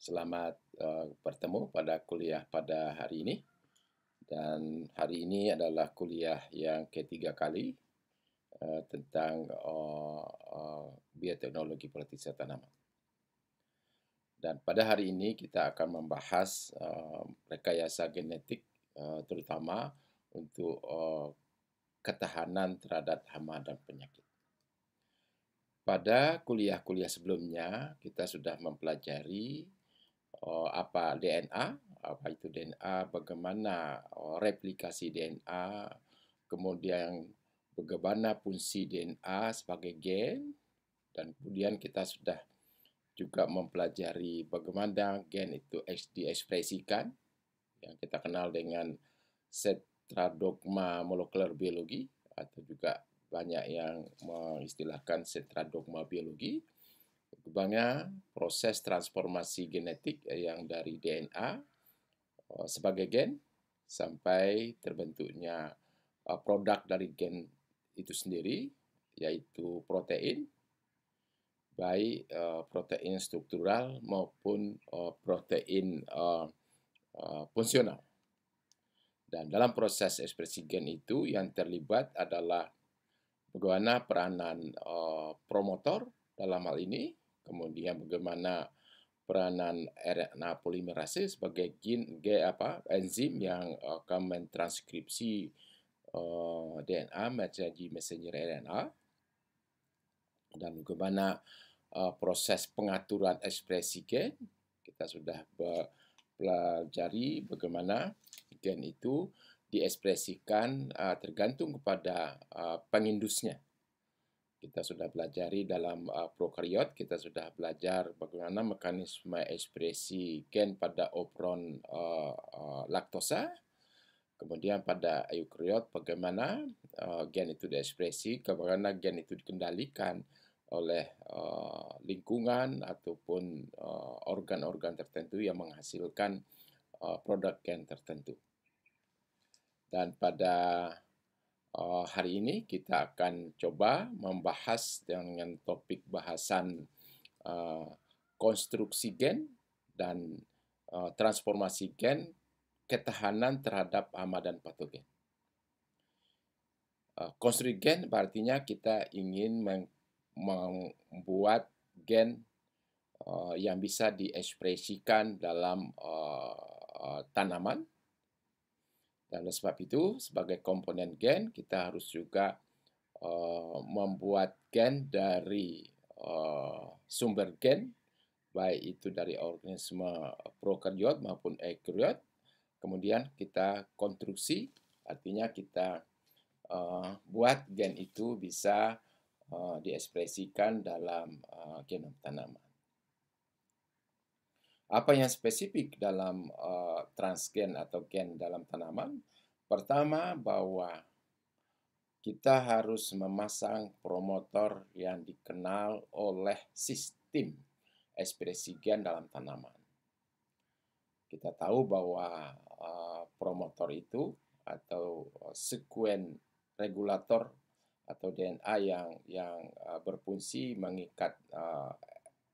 Selamat uh, bertemu pada kuliah pada hari ini. Dan hari ini adalah kuliah yang ketiga kali uh, tentang uh, uh, bioteknologi proteksi tanaman. Dan pada hari ini kita akan membahas uh, rekayasa genetik uh, terutama untuk uh, ketahanan terhadap hama dan penyakit. Pada kuliah-kuliah sebelumnya kita sudah mempelajari uh, apa DNA, apa itu DNA, bagaimana uh, replikasi DNA, kemudian bagaimana fungsi DNA sebagai gen, dan kemudian kita sudah juga mempelajari bagaimana gen itu diekspresikan, yang kita kenal dengan setradogma molekuler biologi, atau juga banyak yang mengistilahkan setradogma biologi. Ketimbangnya proses transformasi genetik eh, yang dari DNA eh, sebagai gen sampai terbentuknya eh, produk dari gen itu sendiri yaitu protein baik protein struktural maupun protein fungsional. Dan dalam proses ekspresi gen itu yang terlibat adalah bagaimana peranan promotor dalam hal ini Kemudian bagaimana peranan RNA polimerase sebagai gen, G apa enzim yang eh, akan mentranskripsi uh, eh, DNA menjadi messenger RNA dan bagaimana uh, proses pengaturan ekspresi gen kita sudah pelajari bagaimana gen itu diekspresikan uh, tergantung kepada uh, pengindusnya kita sudah pelajari dalam uh, prokariot, kita sudah belajar bagaimana mekanisme ekspresi gen pada opron uh, uh, laktosa. Kemudian pada eukariot bagaimana uh, gen itu diekspresi, bagaimana gen itu dikendalikan oleh uh, lingkungan ataupun uh, organ-organ uh, tertentu yang menghasilkan uh, produk gen tertentu. Dan pada uh, hari ini kita akan coba membahas dengan topik bahasan uh, konstruksi gen dan uh, transformasi gen ketahanan terhadap hama dan patogen. Uh, konstruksi gen artinya kita ingin membuat gen uh, yang bisa diekspresikan dalam uh, uh, tanaman dan oleh sebab itu, sebagai komponen gen, kita harus juga uh, membuat gen dari uh, sumber gen, baik itu dari organisme prokaryot maupun eukaryot Kemudian kita konstruksi, artinya kita uh, buat gen itu bisa uh, diekspresikan dalam uh, genom tanaman. Apa yang spesifik dalam uh, transgen atau gen dalam tanaman? Pertama, bahwa kita harus memasang promotor yang dikenal oleh sistem ekspresi gen dalam tanaman. Kita tahu bahwa uh, promotor itu atau eh, sekuen regulator atau DNA yang yang berfungsi mengikat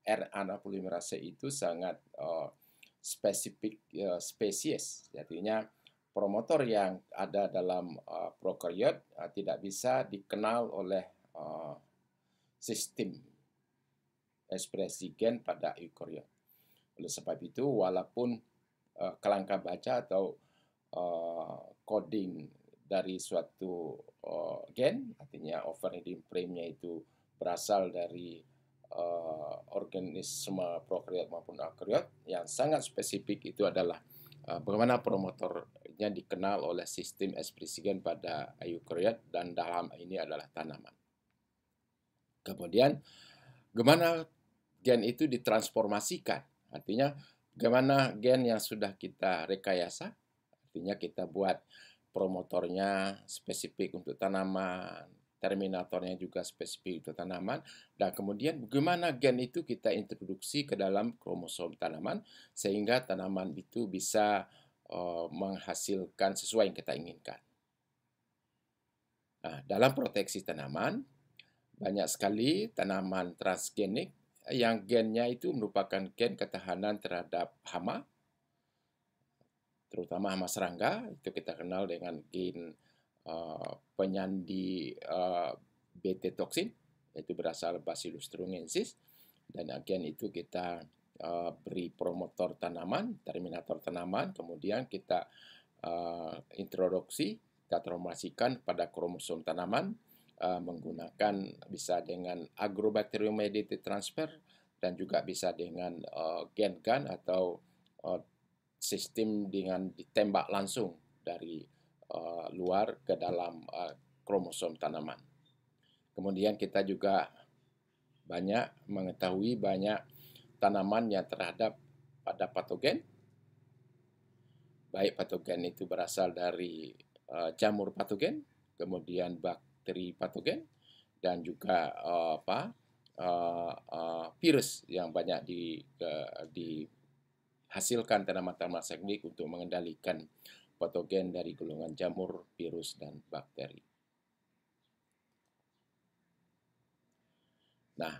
RNA polimerase itu sangat uh, spesifik uh, spesies, artinya promotor yang ada dalam uh, eh, prokaryot uh, tidak bisa dikenal oleh uh, sistem ekspresi gen pada eukariot. Oleh sebab itu, walaupun uh, kelangka baca atau uh, coding dari suatu uh, gen, artinya overriding frame-nya itu berasal dari uh, organisme prokariot maupun eukariot yang sangat spesifik itu adalah uh, bagaimana promotornya dikenal oleh sistem gen pada eukariot dan dalam ini adalah tanaman. Kemudian bagaimana gen itu ditransformasikan? Artinya bagaimana gen yang sudah kita rekayasa artinya kita buat promotornya spesifik untuk tanaman terminatornya juga spesifik untuk tanaman. Dan kemudian bagaimana gen itu kita introduksi ke dalam kromosom tanaman sehingga tanaman itu bisa uh, menghasilkan sesuai yang kita inginkan. Nah, dalam proteksi tanaman, banyak sekali tanaman transgenik yang gennya itu merupakan gen ketahanan terhadap hama, terutama hama serangga, itu kita kenal dengan gen Eh, penyandi uh, eh, BT toksin yaitu berasal Bacillus thuringiensis dan agen itu kita uh, beri promotor tanaman, terminator tanaman, kemudian kita uh, introduksi, kita transformasikan pada kromosom tanaman uh, menggunakan bisa dengan agrobacterium mediated transfer dan juga bisa dengan uh, gen gun atau uh, sistem dengan ditembak langsung dari Eh, luar ke dalam eh, kromosom tanaman. Kemudian kita juga banyak mengetahui banyak tanaman yang terhadap pada patogen. Baik patogen itu berasal dari eh, jamur patogen, kemudian bakteri patogen, dan juga apa virus yang banyak di, uh, dihasilkan tanaman-tanaman seismik untuk mengendalikan patogen dari golongan jamur, virus, dan bakteri. Nah,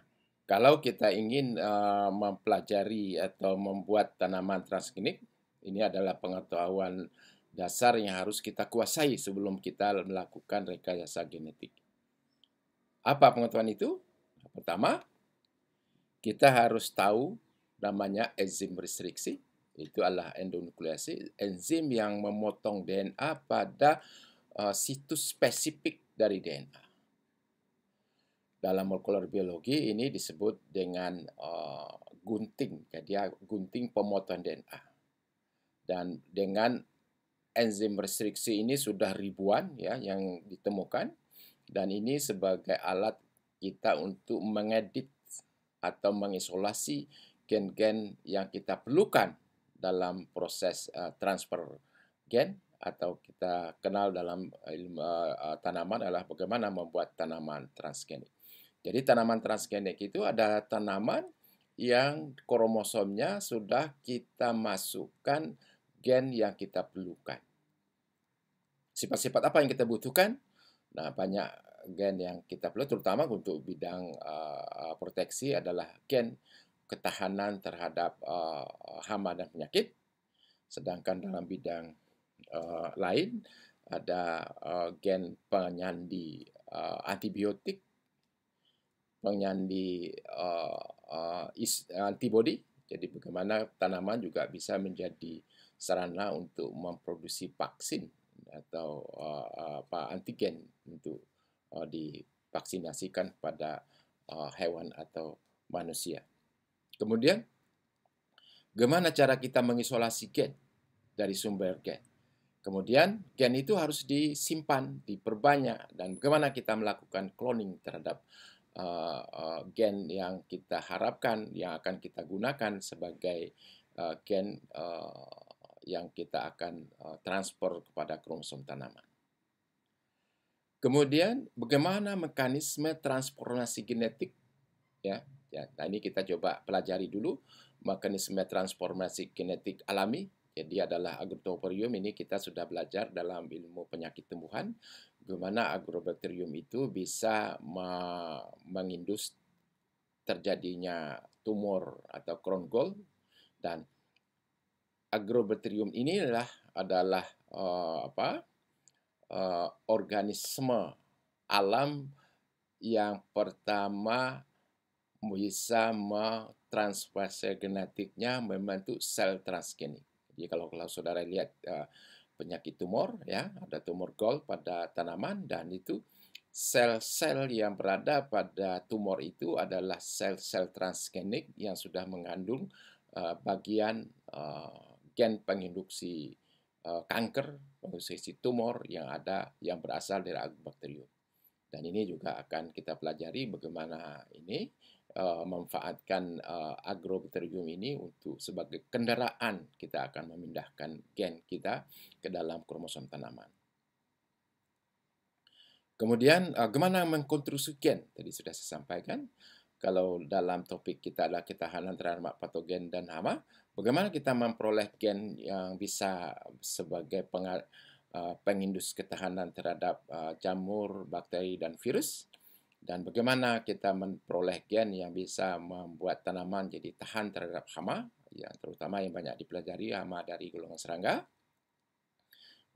kalau kita ingin uh, mempelajari atau membuat tanaman transgenik, ini adalah pengetahuan dasar yang harus kita kuasai sebelum kita melakukan rekayasa genetik. Apa pengetahuan itu? Pertama, kita harus tahu namanya enzim restriksi. Itu adalah endonukleasi, enzim yang memotong DNA pada uh, situs spesifik dari DNA. Dalam molekular biologi ini disebut dengan uh, gunting, jadi gunting pemotongan DNA. Dan dengan enzim restriksi ini sudah ribuan ya yang ditemukan dan ini sebagai alat kita untuk mengedit atau mengisolasi gen-gen yang kita perlukan dalam proses uh, transfer gen atau kita kenal dalam ilmu uh, tanaman adalah bagaimana membuat tanaman transgenik. Jadi tanaman transgenik itu adalah tanaman yang kromosomnya sudah kita masukkan gen yang kita perlukan. Sifat-sifat apa yang kita butuhkan? Nah, banyak gen yang kita perlu terutama untuk bidang uh, proteksi adalah gen ketahanan terhadap uh, hama dan penyakit. Sedangkan dalam bidang uh, lain ada uh, gen penyandi uh, antibiotik, penyandi uh, uh, antibody. Jadi bagaimana tanaman juga bisa menjadi sarana untuk memproduksi vaksin atau uh, apa antigen untuk uh, divaksinasikan pada uh, hewan atau manusia. Kemudian, bagaimana cara kita mengisolasi gen dari sumber gen? Kemudian, gen itu harus disimpan, diperbanyak, dan bagaimana kita melakukan cloning terhadap uh, uh, gen yang kita harapkan, yang akan kita gunakan sebagai uh, gen uh, yang kita akan uh, transfer kepada kromosom tanaman. Kemudian bagaimana mekanisme transformasi genetik ya Ya, nah ini kita coba pelajari dulu mekanisme transformasi kinetik alami. Jadi adalah agrobakterium ini kita sudah belajar dalam ilmu penyakit tumbuhan, bagaimana agrobakterium itu bisa mengindus terjadinya tumor atau crown gall dan agrobakterium ini adalah uh, apa uh, organisme alam yang pertama bisa mentransfer genetiknya membantu sel transgenik. Jadi kalau kalau saudara lihat uh, penyakit tumor ya, ada tumor gold pada tanaman dan itu sel-sel yang berada pada tumor itu adalah sel-sel transgenik yang sudah mengandung uh, bagian uh, gen penginduksi uh, kanker, penginduksi tumor yang ada yang berasal dari agrobakterium. Dan ini juga akan kita pelajari bagaimana ini Eh, memanfaatkan eh, agrobakterium ini untuk sebagai kendaraan kita akan memindahkan gen kita ke dalam kromosom tanaman. Kemudian, eh, gimana mengkonstruksi gen? Tadi sudah saya sampaikan. Kalau dalam topik kita adalah ketahanan terhadap patogen dan hama, bagaimana kita memperoleh gen yang bisa sebagai pengar, pengindus ketahanan terhadap jamur, bakteri, dan virus? dan bagaimana kita memperoleh gen yang bisa membuat tanaman jadi tahan terhadap hama, yang terutama yang banyak dipelajari hama dari golongan serangga.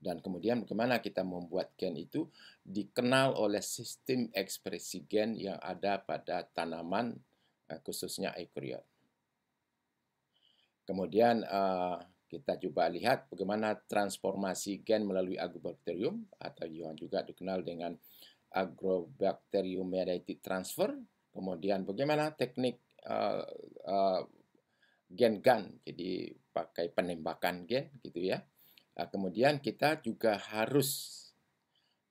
Dan kemudian bagaimana kita membuat gen itu dikenal oleh sistem ekspresi gen yang ada pada tanaman eh, khususnya eukariot. Kemudian eh, kita coba lihat bagaimana transformasi gen melalui agrobakterium atau yang juga dikenal dengan agrobacterium mediated transfer, kemudian bagaimana teknik uh, uh, gen gun, jadi pakai penembakan gen gitu ya. Uh, kemudian kita juga harus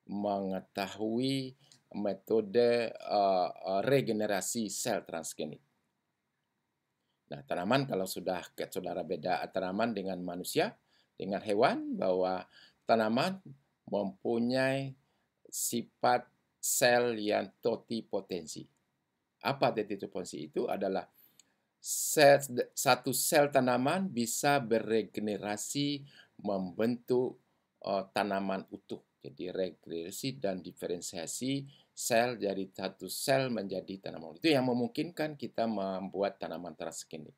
mengetahui metode uh, regenerasi sel transgenik. Nah, tanaman kalau sudah ke saudara beda tanaman dengan manusia, dengan hewan bahwa tanaman mempunyai sifat sel yang totipotensi. Apa totipotensi itu adalah sel, satu sel tanaman bisa beregenerasi membentuk uh, tanaman utuh. Jadi regresi dan diferensiasi sel dari satu sel menjadi tanaman. Itu yang memungkinkan kita membuat tanaman transgenik.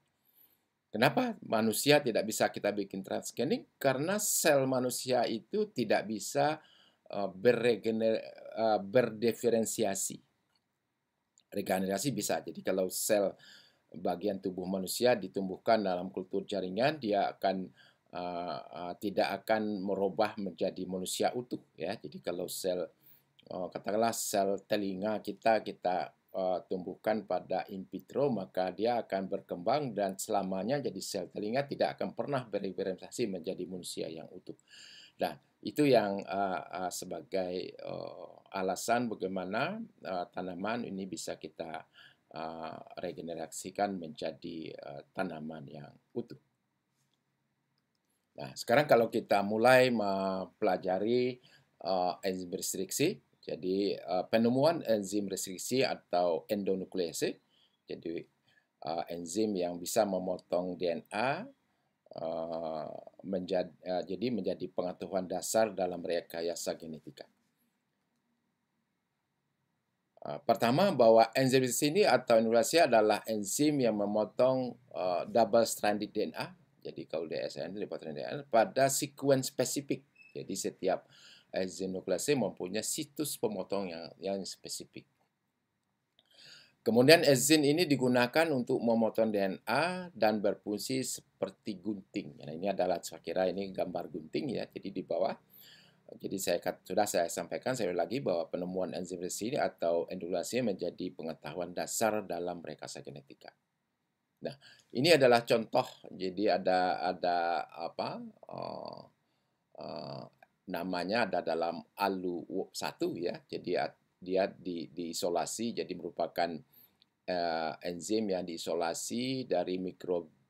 Kenapa manusia tidak bisa kita bikin transgenik? Karena sel manusia itu tidak bisa Eh, eh, berdiferensiasi. Regenerasi bisa. Jadi kalau sel bagian tubuh manusia ditumbuhkan dalam kultur jaringan, dia akan uh, uh, tidak akan merubah menjadi manusia utuh ya. Jadi kalau sel uh, katakanlah sel telinga kita kita uh, tumbuhkan pada in vitro maka dia akan berkembang dan selamanya jadi sel telinga tidak akan pernah berdiferensiasi menjadi manusia yang utuh. Nah, itu yang uh, uh, sebagai uh, alasan bagaimana uh, tanaman ini bisa kita uh, regenerasikan menjadi uh, tanaman yang utuh. Nah, sekarang kalau kita mulai mempelajari uh, enzim restriksi, jadi uh, penemuan enzim restriksi atau endonuklease, jadi uh, enzim yang bisa memotong DNA Eh, menjadi, uh, eh, jadi menjadi pengetahuan dasar dalam rekayasa genetika. Uh, pertama bahwa enzim ini atau inulasi adalah enzim yang memotong uh, double stranded DNA, jadi kalau DSN itu dipotong DNA pada sekuen spesifik. Jadi setiap enzim nuklease mempunyai situs pemotong yang yang spesifik. Kemudian enzim ini digunakan untuk memotong DNA dan berfungsi seperti gunting. Nah, ini adalah saya kira ini gambar gunting ya. Jadi di bawah jadi saya sudah saya sampaikan saya lagi bahwa penemuan enzim resi atau endulasi menjadi pengetahuan dasar dalam rekayasa genetika. Nah, ini adalah contoh. Jadi ada ada apa? Uh, uh, namanya ada dalam alu satu ya. Jadi dia di, diisolasi jadi merupakan uh, enzim yang diisolasi dari mikro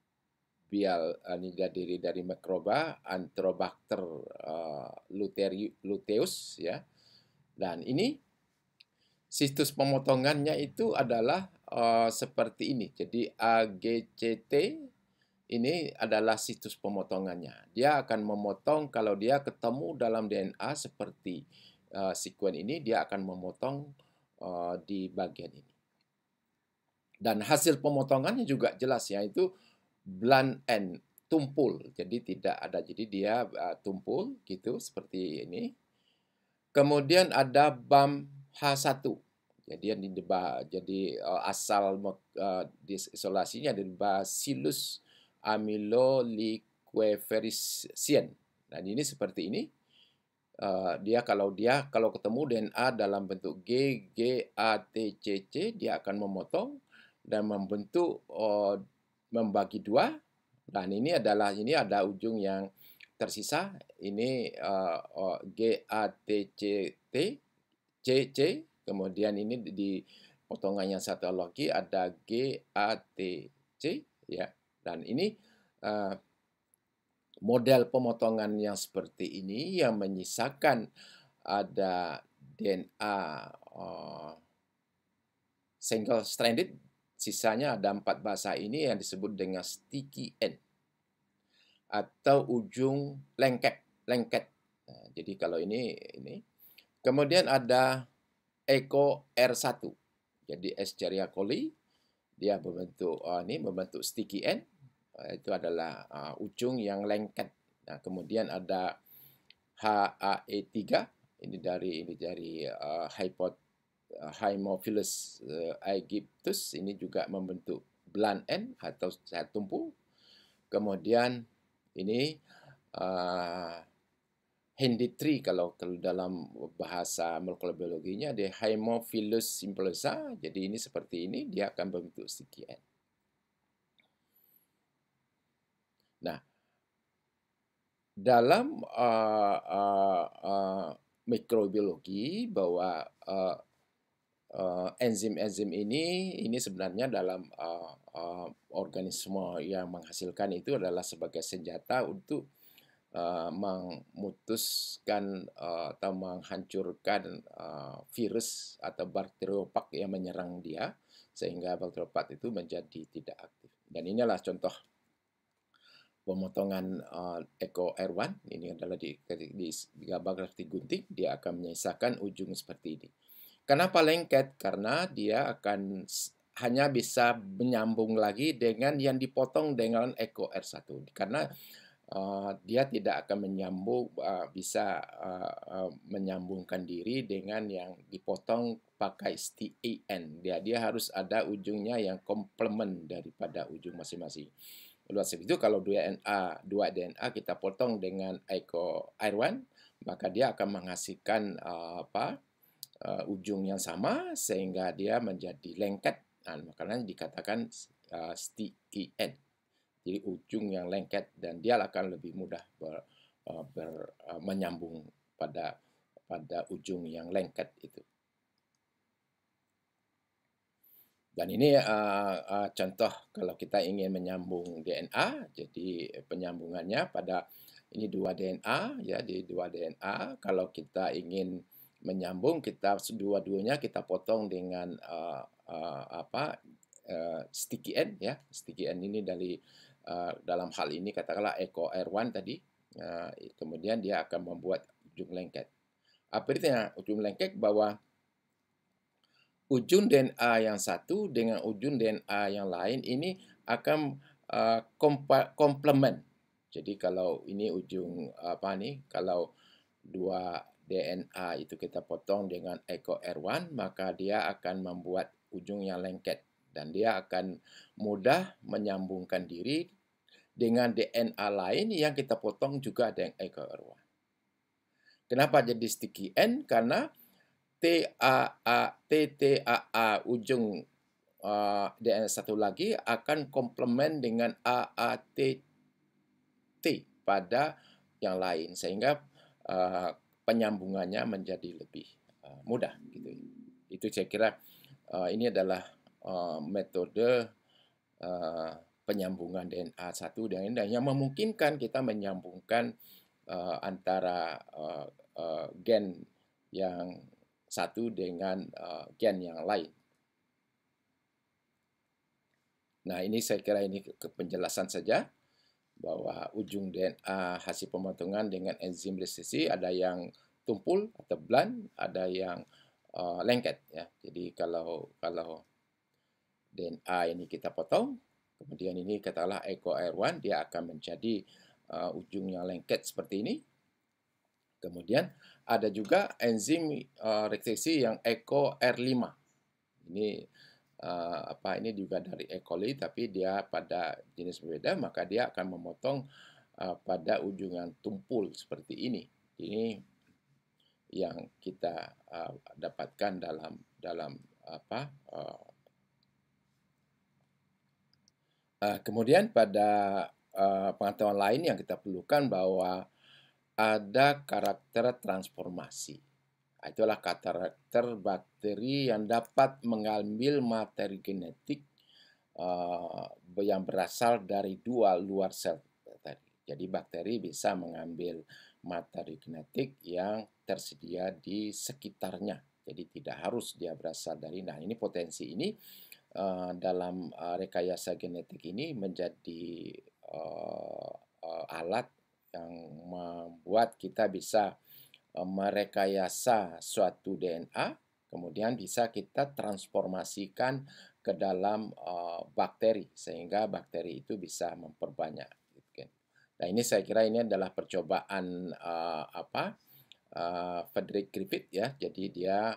mikrobial uh, eh, ninja diri dari mikroba Antrobacter uh, eh, luteus ya. Dan ini situs pemotongannya itu adalah uh, seperti ini. Jadi AGCT ini adalah situs pemotongannya. Dia akan memotong kalau dia ketemu dalam DNA seperti uh, sekuen ini, dia akan memotong uh, di bagian ini. Dan hasil pemotongannya juga jelas yaitu blunt end tumpul jadi tidak ada jadi dia uh, tumpul gitu seperti ini kemudian ada bam H1 jadi yang didebah jadi uh, asal uh, isolasinya dari Bacillus amyloliquefericien nah ini seperti ini Uh, dia kalau dia kalau ketemu DNA dalam bentuk G, G, A, T, C, C, dia akan memotong dan membentuk uh, membagi dua dan ini adalah ini ada ujung yang tersisa ini uh, uh, G A T C T C C kemudian ini di potongan yang satu lagi ada G A T C ya dan ini uh, model pemotongan yang seperti ini yang menyisakan ada DNA uh, oh, single stranded Sisanya ada empat bahasa ini yang disebut dengan sticky end atau ujung lengket, lengket. Nah, jadi kalau ini ini kemudian ada Eco R1. Jadi Escherichia coli dia membentuk uh, ini membentuk sticky end. Ah, itu adalah uh, ujung yang lengket. Nah, kemudian ada HAE3 ini dari ini dari uh, hypot Eh, Haemophilus eh, aegyptus ini juga membentuk blunt end atau sayap tumpu. Kemudian ini uh, eh, handy tree kalau, kalau dalam bahasa molekular biologinya dia Haemophilus simplosa. Jadi ini seperti ini dia akan membentuk sticky end. Nah, dalam uh, uh, uh, mikrobiologi bahwa uh, Eh, enzim-enzim ini ini sebenarnya dalam uh, uh, organisme yang menghasilkan itu adalah sebagai senjata untuk uh, memutuskan uh, atau menghancurkan uh, virus atau bakteriopak yang menyerang dia sehingga bakteriopak itu menjadi tidak aktif. Dan inilah contoh pemotongan uh, Eko 1 ini adalah di, di, di gambar grafik gunting dia akan menyisakan ujung seperti ini Kenapa lengket? Karena dia akan hanya bisa menyambung lagi dengan yang dipotong dengan Eco R1 karena uh, dia tidak akan menyambung uh, bisa uh, uh, menyambungkan diri dengan yang dipotong pakai STAN. Dia dia harus ada ujungnya yang komplement daripada ujung masing-masing. Luas itu kalau dua DNA 2 DNA kita potong dengan Eco r one maka dia akan menghasilkan uh, apa? uh, ujung yang sama sehingga dia menjadi lengket. dan nah, makanan dikatakan uh, eh, sticky end. Jadi ujung yang lengket dan dia akan lebih mudah ber, uh, ber, uh, menyambung pada pada ujung yang lengket itu. Dan ini uh, uh, contoh kalau kita ingin menyambung DNA, jadi penyambungannya pada ini dua DNA ya, di dua DNA. Kalau kita ingin menyambung kita dua-duanya kita potong dengan uh, uh, apa uh, sticky end ya sticky end ini dari uh, dalam hal ini katakanlah eco R1 tadi uh, kemudian dia akan membuat ujung lengket apa itu artinya ujung lengket bahwa ujung DNA yang satu dengan ujung DNA yang lain ini akan uh, komplement jadi kalau ini ujung apa nih kalau dua DNA itu kita potong dengan Eko R1, maka dia akan membuat ujungnya lengket dan dia akan mudah menyambungkan diri dengan DNA lain yang kita potong juga dengan Eko R1. Kenapa jadi sticky end? Karena TAA, TTAA ujung uh, DNA satu lagi akan komplement dengan AATT pada yang lain sehingga uh, penyambungannya menjadi lebih uh, mudah gitu ya. itu saya kira uh, ini adalah uh, metode uh, penyambungan DNA satu dengan lain yang memungkinkan kita menyambungkan uh, antara uh, uh, gen yang satu dengan uh, gen yang lain. Nah, ini saya kira ini ke penjelasan saja bahwa ujung DNA hasil pemotongan dengan enzim resesi ada yang tumpul atau blunt, ada yang uh, lengket ya. Jadi kalau kalau DNA ini kita potong, kemudian ini katalah Eco R1 dia akan menjadi uh, eh, ujungnya lengket seperti ini. Kemudian ada juga enzim uh, resesi yang Eco R5. Ini uh, apa ini juga dari E. coli tapi dia pada jenis berbeda maka dia akan memotong uh, pada ujung yang tumpul seperti ini. Ini yang kita uh, dapatkan dalam dalam apa uh, uh, kemudian pada uh, pengetahuan lain yang kita perlukan bahwa ada karakter transformasi Nah, itulah karakter bakteri yang dapat mengambil materi genetik uh, yang berasal dari dua luar sel tadi. Jadi bakteri bisa mengambil materi genetik yang tersedia di sekitarnya. Jadi tidak harus dia berasal dari. Nah ini potensi ini uh, dalam uh, rekayasa genetik ini menjadi uh, uh, alat yang membuat kita bisa Eh, merekayasa suatu DNA, kemudian bisa kita transformasikan ke dalam eh, bakteri sehingga bakteri itu bisa memperbanyak. Gitu kan. Nah ini saya kira ini adalah percobaan uh, apa uh, Frederick Griffith ya. Jadi dia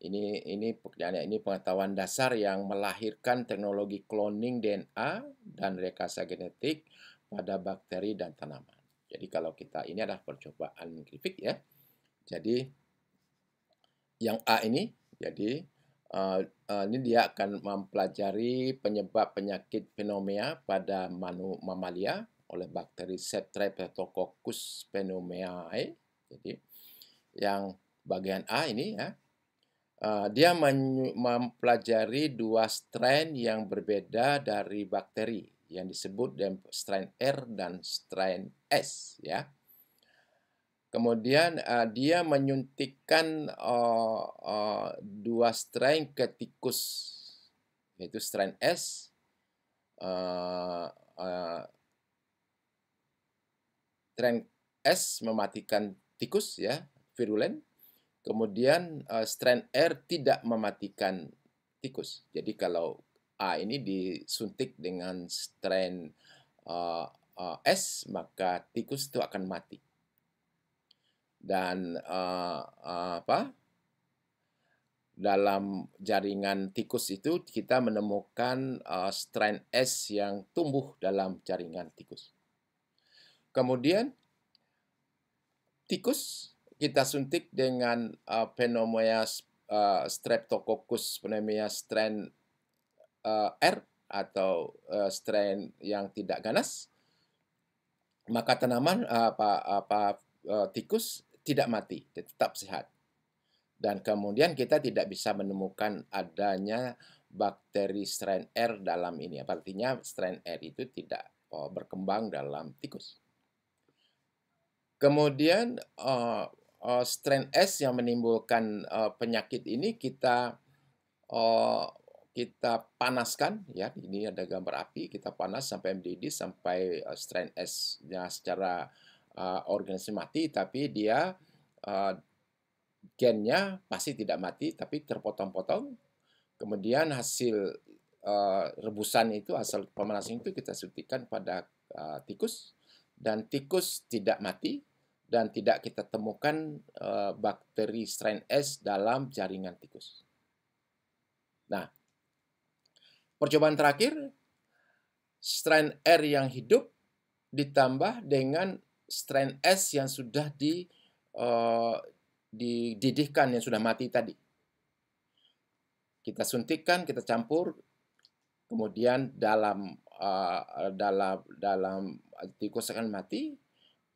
ini ini pekerjaannya ini pengetahuan dasar yang melahirkan teknologi cloning DNA dan rekayasa genetik pada bakteri dan tanaman. Jadi kalau kita ini adalah percobaan Griffith ya. Jadi yang A ini, jadi uh, uh, ini dia akan mempelajari penyebab penyakit pneumonia pada manu mamalia oleh bakteri Streptococcus pneumoniae. Jadi yang bagian A ini ya, eh, dia mempelajari dua strain yang berbeda dari bakteri yang disebut dengan strain R dan strain S ya. Kemudian uh, dia menyuntikkan uh, uh, dua strain ke tikus, yaitu strain S, uh, uh, strain S mematikan tikus ya, virulen. Kemudian uh, strain R tidak mematikan tikus. Jadi kalau A ini disuntik dengan strain uh, uh, S, maka tikus itu akan mati dan uh, apa dalam jaringan tikus itu kita menemukan uh, strain S yang tumbuh dalam jaringan tikus. Kemudian tikus kita suntik dengan uh, pneumonia uh, streptococcus pneumonia strain uh, R atau uh, strain yang tidak ganas maka tanaman apa apa uh, tikus tidak mati, tetap sehat. Dan kemudian kita tidak bisa menemukan adanya bakteri strain R dalam ini. Artinya strain R itu tidak eh, berkembang dalam tikus. Kemudian uh, uh, strain S yang menimbulkan uh, penyakit ini kita uh, kita panaskan ya ini ada gambar api kita panas sampai mendidih sampai uh, strain S-nya secara uh, eh, organisme mati, tapi dia uh, gennya pasti tidak mati, tapi terpotong-potong. Kemudian hasil uh, rebusan itu, hasil pemanasan itu kita suntikan pada uh, tikus, dan tikus tidak mati, dan tidak kita temukan uh, bakteri strain S dalam jaringan tikus. Nah, percobaan terakhir, strain R yang hidup ditambah dengan strain S yang sudah di uh, dididihkan yang sudah mati tadi. Kita suntikan, kita campur, kemudian dalam uh, dalam dalam tikus akan mati.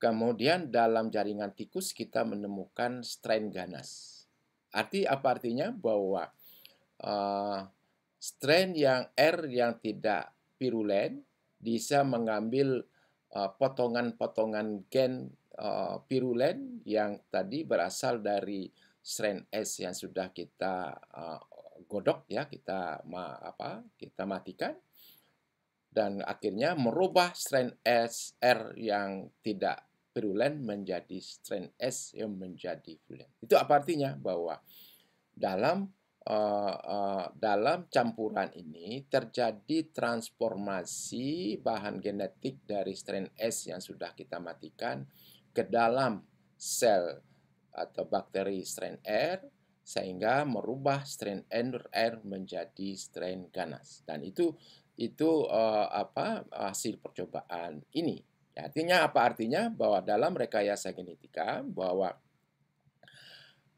Kemudian dalam jaringan tikus kita menemukan strain ganas. Arti apa artinya bahwa uh, eh, strain yang R yang tidak virulen bisa mengambil Uh, potongan-potongan gen uh, pirulen yang tadi berasal dari strain S yang sudah kita uh, godok ya kita ma apa kita matikan dan akhirnya merubah strain S R yang tidak virulen menjadi strain S yang menjadi virulen. Itu apa artinya bahwa dalam uh, uh, dalam campuran ini terjadi transformasi bahan genetik dari strain S yang sudah kita matikan ke dalam sel atau bakteri strain R sehingga merubah strain R menjadi strain ganas dan itu itu uh, apa hasil percobaan ini ya, artinya apa artinya bahwa dalam rekayasa genetika bahwa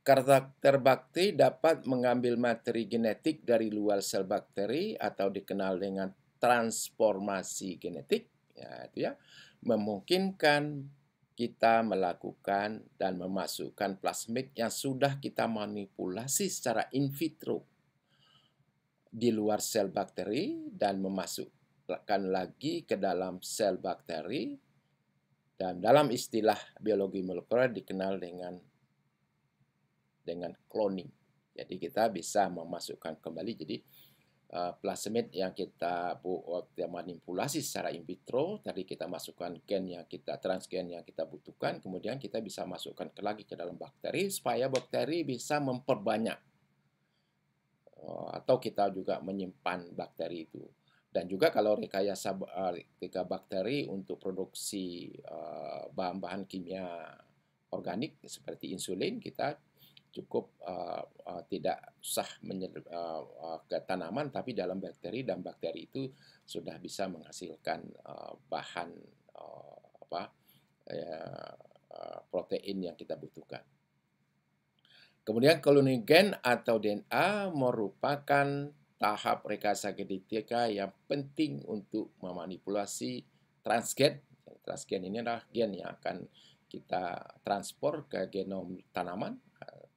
Karakter bakti dapat mengambil materi genetik dari luar sel bakteri atau dikenal dengan transformasi genetik, ya, itu ya, memungkinkan kita melakukan dan memasukkan plasmid yang sudah kita manipulasi secara in vitro di luar sel bakteri dan memasukkan lagi ke dalam sel bakteri dan dalam istilah biologi molekuler dikenal dengan dengan cloning. Jadi kita bisa memasukkan kembali jadi uh, plasmid yang kita buat yang manipulasi secara in vitro, tadi kita masukkan gen yang kita transgen yang kita butuhkan, kemudian kita bisa masukkan ke lagi ke dalam bakteri supaya bakteri bisa memperbanyak uh, atau kita juga menyimpan bakteri itu. Dan juga kalau rekayasa uh, tiga bakteri untuk produksi bahan-bahan kimia organik seperti insulin kita cukup uh, uh, tidak sah menyer, uh, uh, ke tanaman, tapi dalam bakteri dan bakteri itu sudah bisa menghasilkan uh, bahan uh, apa uh, protein yang kita butuhkan. Kemudian kolonigen atau DNA merupakan tahap rekayasa genetika yang penting untuk memanipulasi transgen. Transgen ini adalah gen yang akan kita transport ke genom tanaman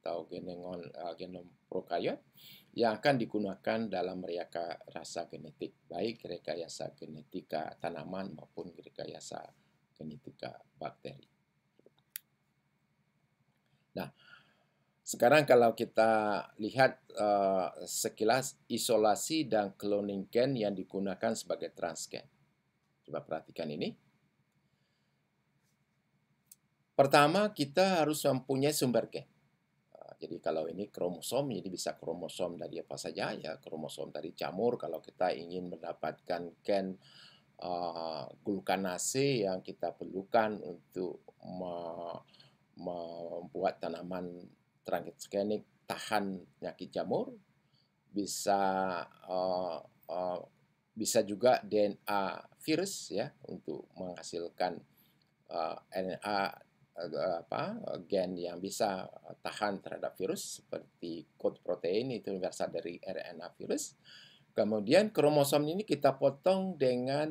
atau genengon uh, genom prokariot yang akan digunakan dalam rekayasa genetik, baik rekayasa genetika tanaman maupun rekayasa genetika bakteri. Nah, sekarang kalau kita lihat uh, sekilas isolasi dan cloning gen yang digunakan sebagai transgen. Coba perhatikan ini. Pertama, kita harus mempunyai sumber gen. Jadi kalau ini kromosom, jadi bisa kromosom dari apa saja ya, kromosom dari jamur. Kalau kita ingin mendapatkan gen uh, glukanase yang kita perlukan untuk me membuat tanaman transgenik tahan penyakit jamur, bisa uh, uh, bisa juga DNA virus ya untuk menghasilkan uh, RNA Eh, eh, apa eh, gen yang bisa tahan terhadap virus seperti code protein itu berasal dari RNA virus. Kemudian kromosom ini kita potong dengan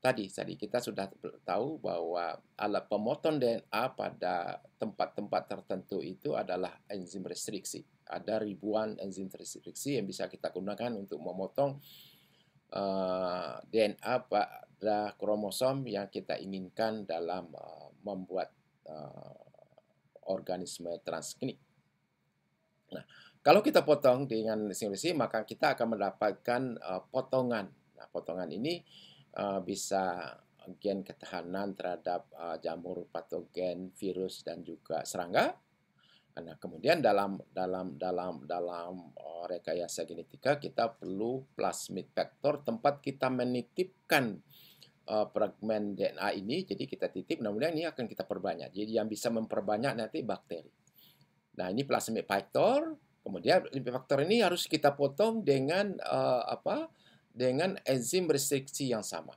tadi tadi kita sudah tahu bahwa alat pemotong DNA pada tempat-tempat tertentu itu adalah enzim restriksi. Ada ribuan enzim restriksi yang bisa kita gunakan untuk memotong uh, DNA pada kromosom yang kita inginkan dalam uh, membuat uh, organisme transgenik. Nah, kalau kita potong dengan simulasi, maka kita akan mendapatkan uh, potongan. Nah, potongan ini uh, bisa gen ketahanan terhadap uh, jamur, patogen, virus dan juga serangga. Nah, kemudian dalam dalam dalam dalam uh, rekayasa genetika kita perlu plasmid vektor tempat kita menitipkan uh, eh, fragment DNA ini, jadi kita titip, mudah-mudahan ini akan kita perbanyak. Jadi yang bisa memperbanyak nanti bakteri. Nah ini plasmid factor, kemudian plasmid factor ini harus kita potong dengan uh, apa? Dengan enzim restriksi yang sama.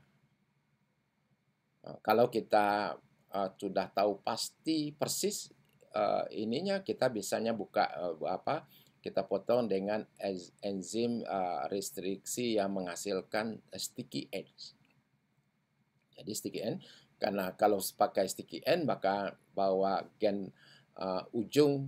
Uh, kalau kita uh, sudah tahu pasti persis uh, ininya, kita biasanya buka uh, apa? Kita potong dengan enzim restriksi yang menghasilkan sticky ends. Jadi sticky end karena kalau pakai sticky end maka bahwa gen uh, ujung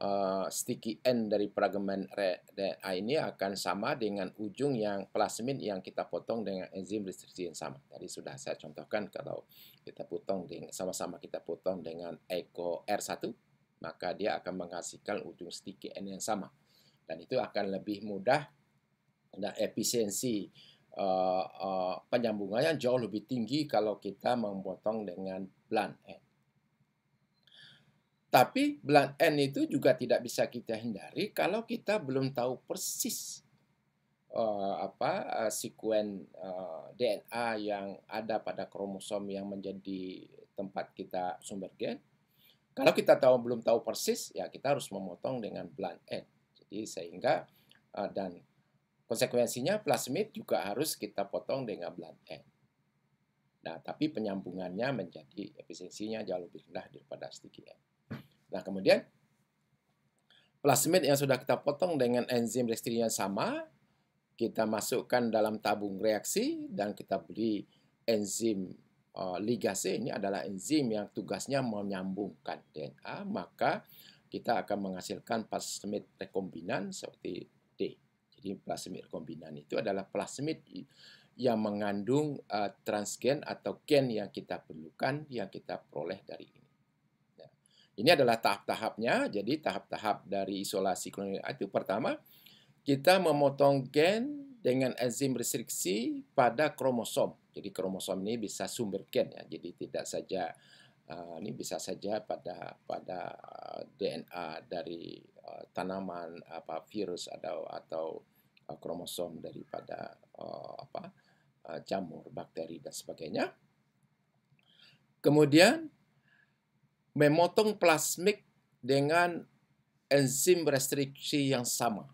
uh, sticky end dari fragment RNA ini akan sama dengan ujung yang plasmid yang kita potong dengan enzim restriksi yang sama. Tadi sudah saya contohkan kalau kita potong sama-sama kita potong dengan ECO R1 maka dia akan menghasilkan ujung sticky end yang sama. Dan itu akan lebih mudah dan efisiensi uh, uh, penyambungannya jauh lebih tinggi kalau kita memotong dengan blunt end. Tapi blunt end itu juga tidak bisa kita hindari kalau kita belum tahu persis uh, apa uh, sekuen uh, DNA yang ada pada kromosom yang menjadi tempat kita sumber gen. Kalau kita tahu belum tahu persis, ya kita harus memotong dengan blunt end. Jadi sehingga dan Konsekuensinya plasmid juga harus kita potong dengan blood end. Nah, tapi penyambungannya menjadi efisiensinya jauh lebih rendah daripada sticky end. Nah, kemudian plasmid yang sudah kita potong dengan enzim yang sama, kita masukkan dalam tabung reaksi dan kita beri enzim uh, ligase ini adalah enzim yang tugasnya menyambungkan DNA, maka kita akan menghasilkan plasmid rekombinan seperti jadi plasmid rekombinan itu adalah plasmid yang mengandung uh, transgen atau gen yang kita perlukan yang kita peroleh dari ini. Ya. Ini adalah tahap-tahapnya. Jadi tahap-tahap dari isolasi klonal itu pertama kita memotong gen dengan enzim restriksi pada kromosom. Jadi kromosom ini bisa sumber gen ya. Jadi tidak saja uh, ini bisa saja pada pada uh, DNA dari uh, tanaman apa virus atau atau Eh, kromosom daripada uh, apa uh, jamur, bakteri dan sebagainya. Kemudian memotong plasmik dengan enzim restriksi yang sama.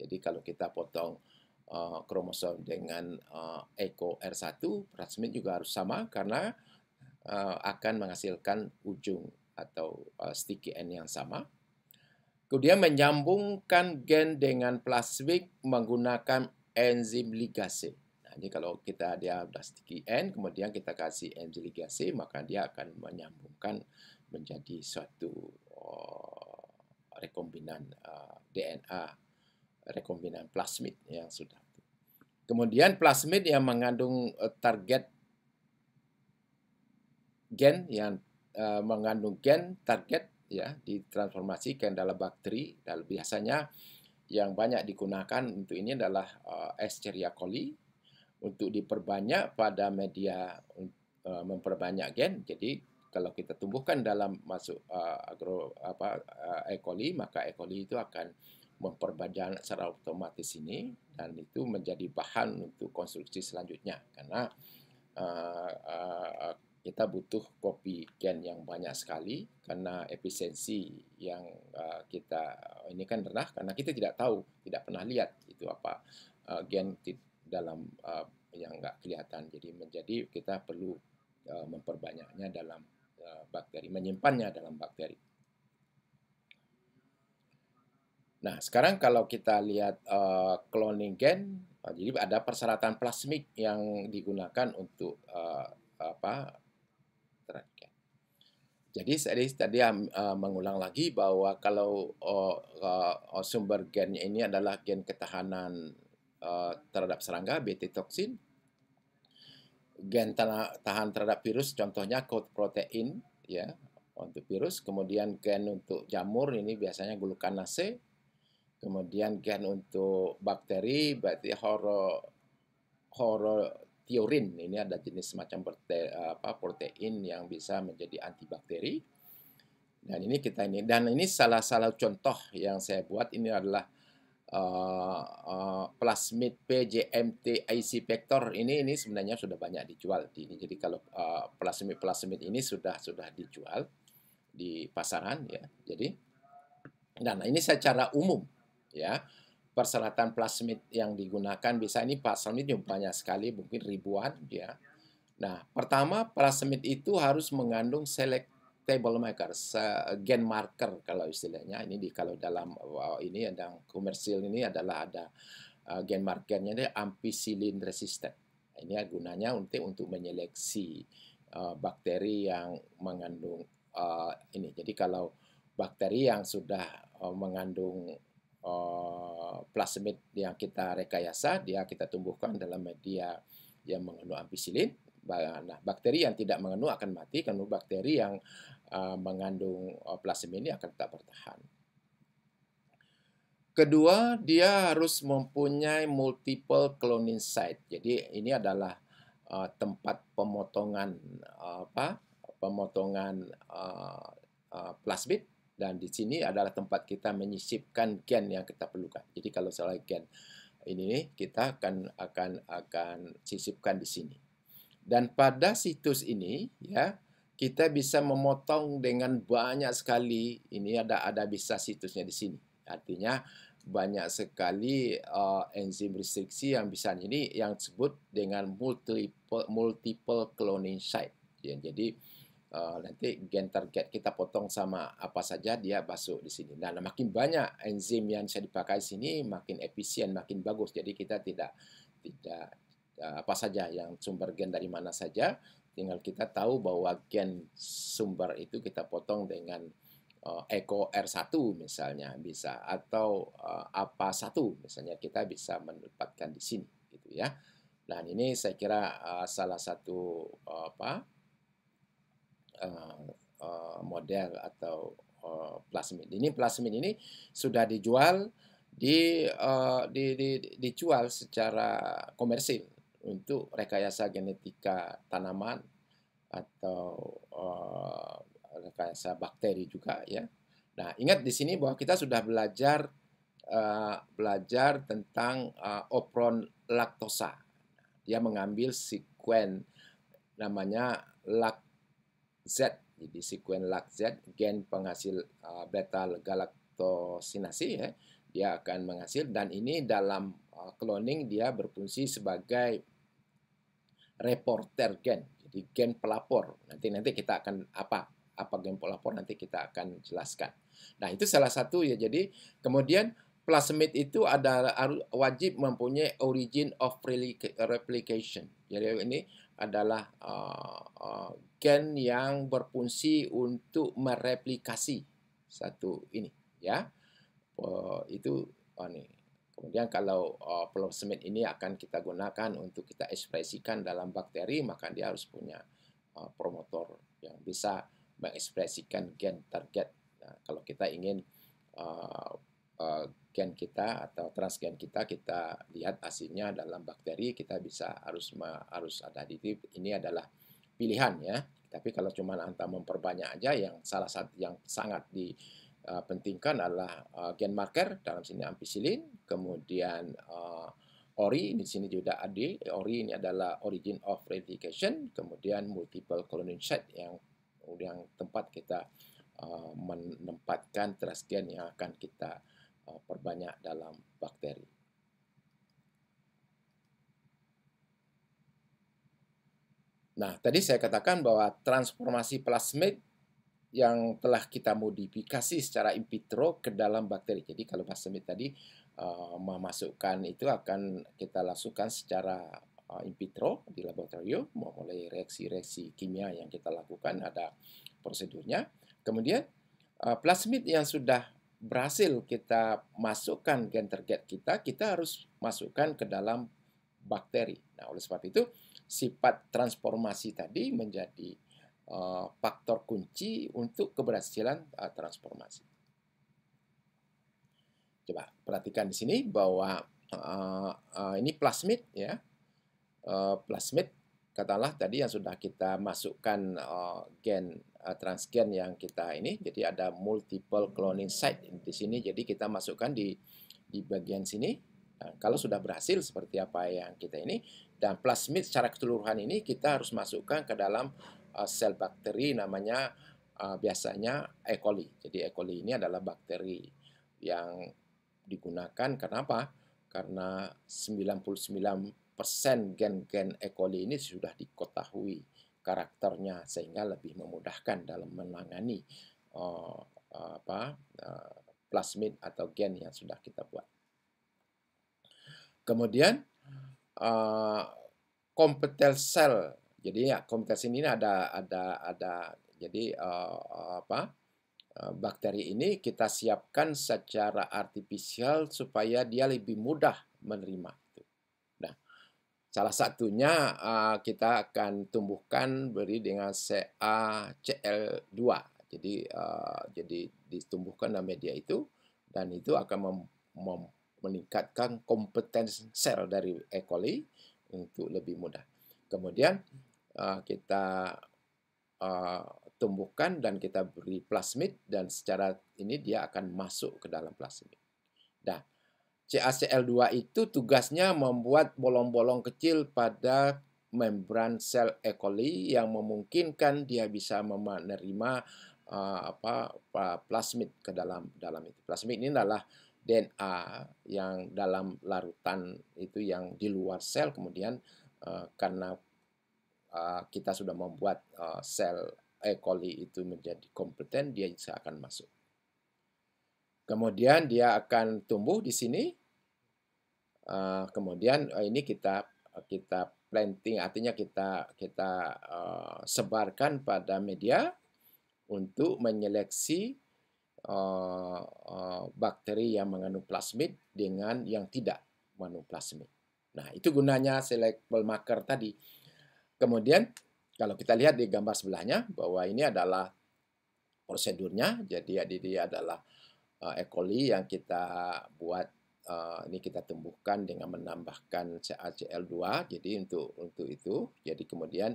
Jadi kalau kita potong uh, kromosom dengan uh, ECO R1, plasmid juga harus sama karena uh, akan menghasilkan ujung atau uh, sticky end yang sama. Kemudian menyambungkan gen dengan plasmid menggunakan enzim ligase. Nah, ini kalau kita dia sudah sticky end, kemudian kita kasih enzim ligase, maka dia akan menyambungkan menjadi suatu oh, rekombinan uh, eh, DNA, rekombinan plasmid yang sudah. Kemudian plasmid yang mengandung eh, target gen yang eh, mengandung gen target ya ditransformasikan dalam bakteri dan biasanya yang banyak digunakan untuk ini adalah uh, eh, Escherichia coli untuk diperbanyak pada media uh, memperbanyak gen. Jadi kalau kita tumbuhkan dalam masuk uh, agro apa uh, E. coli maka E. coli itu akan memperbanyak secara otomatis ini dan itu menjadi bahan untuk konstruksi selanjutnya karena uh, uh, kita butuh kopi gen yang banyak sekali karena efisiensi yang uh, kita eh, ini kan rendah karena kita tidak tahu, tidak pernah lihat itu apa uh, gen dalam uh, yang nggak kelihatan. Jadi menjadi kita perlu uh, memperbanyaknya dalam uh, bakteri, menyimpannya dalam bakteri. Nah, sekarang kalau kita lihat uh, cloning gen, uh, jadi ada persyaratan plasmik yang digunakan untuk uh, apa jadi tadi tadi uh, eh, mengulang lagi bahwa kalau uh, uh, sumber gennya ini adalah gen ketahanan uh, terhadap serangga Bt toksin, gen tahan terhadap virus contohnya coat protein ya untuk virus, kemudian gen untuk jamur ini biasanya glukanase, kemudian gen untuk bakteri berarti horo horo tiorin. Ini ada jenis semacam protein yang bisa menjadi antibakteri. Dan ini kita ini dan ini salah salah contoh yang saya buat ini adalah uh, uh, plasmid PJMT IC vector ini ini sebenarnya sudah banyak dijual ini jadi kalau uh, eh, plasmid plasmid ini sudah sudah dijual di pasaran ya jadi dan ini secara umum ya perseratan plasmid yang digunakan bisa ini plasmid banyak sekali mungkin ribuan ya. Nah, pertama plasmid itu harus mengandung selectable marker, gen marker kalau istilahnya. Ini di kalau dalam wow, ini ada komersil ini adalah ada uh, gen markernya ini ampicillin resistant. Ini gunanya untuk untuk menyeleksi uh, bakteri yang mengandung uh, ini. Jadi kalau bakteri yang sudah uh, mengandung Eh, plasmid yang kita rekayasa, dia kita tumbuhkan dalam media yang mengandung ampicillin. Nah, bakteri yang tidak mengandung akan mati, karena bakteri yang uh, mengandung uh, plasmid ini akan tetap bertahan. Kedua, dia harus mempunyai multiple cloning site. Jadi ini adalah uh, tempat pemotongan uh, apa? Pemotongan uh, uh, plasmid dan di sini adalah tempat kita menyisipkan gen yang kita perlukan. Jadi kalau salah gen ini kita akan akan akan sisipkan di sini. Dan pada situs ini ya kita bisa memotong dengan banyak sekali. Ini ada ada bisa situsnya di sini. Artinya banyak sekali uh, enzim restriksi yang bisa ini yang disebut dengan multiple multiple cloning site. Ya, jadi uh, nanti gen target kita potong sama apa saja dia masuk di sini. Nah, makin banyak enzim yang saya dipakai di sini, makin efisien, makin bagus. Jadi kita tidak tidak uh, apa saja yang sumber gen dari mana saja, tinggal kita tahu bahwa gen sumber itu kita potong dengan uh, Eco R1 misalnya bisa atau uh, apa satu misalnya kita bisa mendapatkan di sini gitu ya. Dan ini saya kira uh, salah satu uh, apa Eh, eh, model atau uh, plasmid. Ini plasmid ini sudah dijual di, uh, di, di dijual secara komersil untuk rekayasa genetika tanaman atau uh, rekayasa bakteri juga ya. Nah, ingat di sini bahwa kita sudah belajar uh, belajar tentang uh, opron laktosa. Dia mengambil sekuen namanya lak Z. Jadi sekuen lag z gen penghasil uh, beta galaktosinasi ya, dia akan menghasil dan ini dalam uh, cloning dia berfungsi sebagai reporter gen. Jadi gen pelapor. Nanti nanti kita akan apa? Apa gen pelapor nanti kita akan jelaskan. Nah, itu salah satu ya. Jadi kemudian plasmid itu adalah wajib mempunyai origin of replication. Jadi ini adalah uh, uh, gen yang berfungsi untuk mereplikasi satu ini ya itu oh, kemudian kalau uh, oh, plasmid ini akan kita gunakan untuk kita ekspresikan dalam bakteri maka dia harus punya oh, promotor yang bisa mengekspresikan gen target nah, kalau kita ingin uh, gen kita atau transgen kita kita lihat hasilnya dalam bakteri kita bisa harus harus ada di ini adalah pilihan ya. Tapi kalau cuma anta memperbanyak aja yang salah satu yang sangat dipentingkan eh, adalah uh, gen marker dalam sini ampicillin, kemudian uh, ori di sini juga ada ori ini adalah origin of replication, kemudian multiple cloning site yang yang tempat kita uh, menempatkan transgen yang akan kita uh, perbanyak dalam bakteri. Nah, tadi saya katakan bahwa transformasi plasmid yang telah kita modifikasi secara in vitro ke dalam bakteri. Jadi kalau plasmid tadi uh, memasukkan itu akan kita lakukan secara uh, in vitro di laboratorium mulai reaksi-reaksi kimia yang kita lakukan ada prosedurnya. Kemudian uh, plasmid yang sudah berhasil kita masukkan gen target kita, kita harus masukkan ke dalam bakteri. Nah, oleh sebab itu sifat transformasi tadi menjadi uh, faktor kunci untuk keberhasilan uh, transformasi. Coba perhatikan di sini bahwa uh, uh, ini plasmid ya. Uh, plasmid katalah tadi yang sudah kita masukkan uh, gen uh, transgen yang kita ini jadi ada multiple cloning site di sini jadi kita masukkan di di bagian sini Nah, kalau sudah berhasil seperti apa yang kita ini, dan plasmid secara keseluruhan ini kita harus masukkan ke dalam uh, sel bakteri namanya uh, biasanya E. coli. Jadi E. coli ini adalah bakteri yang digunakan kenapa? Karena 99% gen-gen E. coli ini sudah diketahui karakternya sehingga lebih memudahkan dalam menangani uh, apa uh, plasmid atau gen yang sudah kita buat. Kemudian uh, eh, sel. Jadi ya kompetel ini ada ada ada jadi uh, apa? Uh, bakteri ini kita siapkan secara artifisial supaya dia lebih mudah menerima. Nah, salah satunya uh, kita akan tumbuhkan beri dengan CaCl2. Jadi uh, jadi ditumbuhkan dalam media itu dan itu akan mem, mem meningkatkan kompetensi sel dari E. coli untuk lebih mudah. Kemudian uh, kita uh, tumbuhkan dan kita beri plasmid dan secara ini dia akan masuk ke dalam plasmid. Nah, CACL2 itu tugasnya membuat bolong-bolong kecil pada membran sel E. coli yang memungkinkan dia bisa menerima uh, apa plasmid ke dalam dalam itu. Plasmid ini adalah DNA yang dalam larutan itu yang di luar sel kemudian uh, karena uh, kita sudah membuat uh, sel E. coli itu menjadi kompeten dia akan masuk. Kemudian dia akan tumbuh di sini. Uh, kemudian uh, ini kita kita planting artinya kita kita uh, sebarkan pada media untuk menyeleksi Eh, eh, bakteri yang mengandung plasmid dengan yang tidak mengandung plasmid. Nah, itu gunanya selectable marker tadi. Kemudian, kalau kita lihat di gambar sebelahnya, bahwa ini adalah prosedurnya. Jadi, ya, ini adalah uh, E. coli yang kita buat ini kita tumbuhkan dengan menambahkan CaCl2 jadi untuk untuk itu jadi kemudian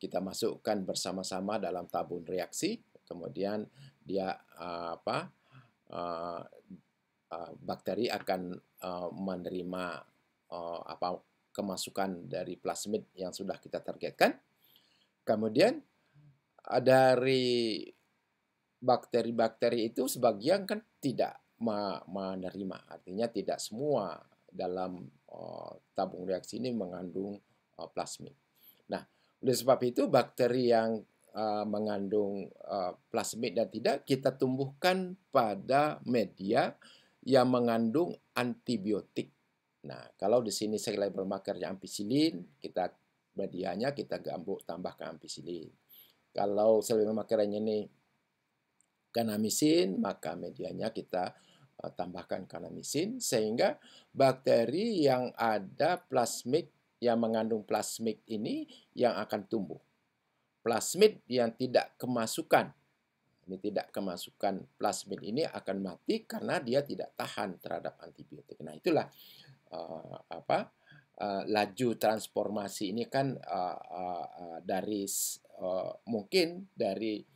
kita masukkan bersama-sama dalam tabung reaksi kemudian dia uh, apa uh, uh, bakteri akan uh, menerima uh, apa kemasukan dari plasmid yang sudah kita targetkan. Kemudian dari bakteri-bakteri itu sebagian kan tidak menerima, artinya tidak semua dalam tabung reaksi ini mengandung plasmid. Nah, oleh sebab itu bakteri yang Uh, mengandung uh, plasmid dan tidak, kita tumbuhkan pada media yang mengandung antibiotik. Nah, kalau di sini saya label markernya ampicillin, kita medianya kita gambuk tambahkan ampicillin. Kalau sel markernya ini kanamisin, maka medianya kita uh, tambahkan kanamisin sehingga bakteri yang ada plasmid yang mengandung plasmid ini yang akan tumbuh plasmid yang tidak kemasukan ini tidak kemasukan plasmid ini akan mati karena dia tidak tahan terhadap antibiotik. Nah, itulah uh, apa uh, laju transformasi ini kan uh, uh, dari uh, mungkin dari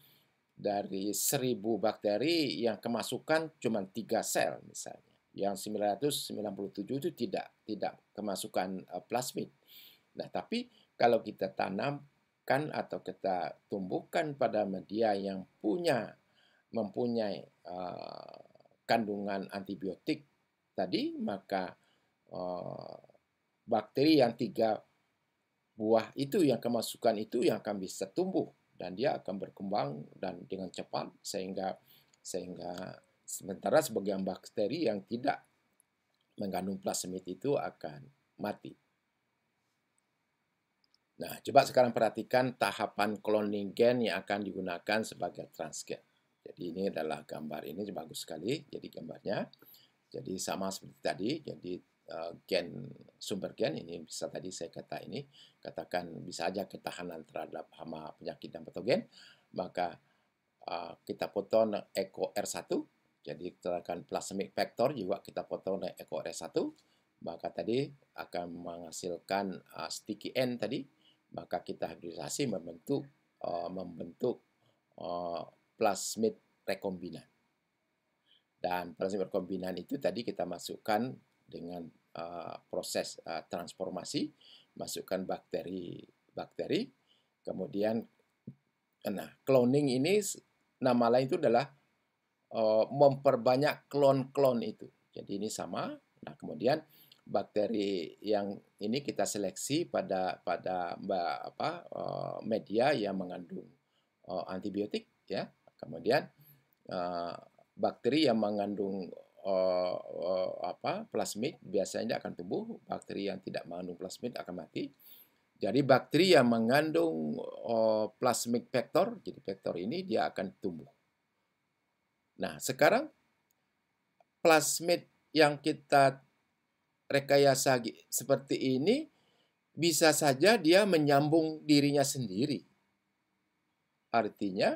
dari seribu bakteri yang kemasukan cuma tiga sel misalnya. Yang 997 itu tidak tidak kemasukan uh, plasmid. Nah, tapi kalau kita tanam terapkan atau kita tumbuhkan pada media yang punya mempunyai uh, kandungan antibiotik tadi maka uh, bakteri yang tiga buah itu yang kemasukan itu yang akan bisa tumbuh dan dia akan berkembang dan dengan cepat sehingga sehingga sementara sebagian bakteri yang tidak mengandung plasmid itu akan mati. Nah, coba sekarang perhatikan tahapan cloning gen yang akan digunakan sebagai transgen. Jadi ini adalah gambar ini bagus sekali. Jadi gambarnya, jadi sama seperti tadi. Jadi eh, gen sumber gen ini bisa tadi saya kata ini katakan bisa aja ketahanan terhadap hama penyakit dan patogen. Maka eh, kita potong eko R1. Jadi katakan plasmic vector juga kita potong eko R1. Maka tadi akan menghasilkan eh, sticky end tadi maka kita hibridisasi membentuk uh, membentuk uh, plasmid rekombinan. Dan plasmid rekombinan itu tadi kita masukkan dengan uh, proses uh, transformasi, masukkan bakteri bakteri, kemudian nah cloning ini nama lain itu adalah uh, memperbanyak klon-klon itu. Jadi ini sama. Nah, kemudian bakteri yang ini kita seleksi pada pada apa eh, media yang mengandung eh, antibiotik ya kemudian eh, bakteri yang mengandung apa plasmid biasanya akan tumbuh bakteri yang tidak mengandung plasmid akan mati jadi bakteri yang mengandung plasmid vektor jadi vektor ini dia akan tumbuh nah sekarang plasmid yang kita rekayasa seperti ini bisa saja dia menyambung dirinya sendiri. Artinya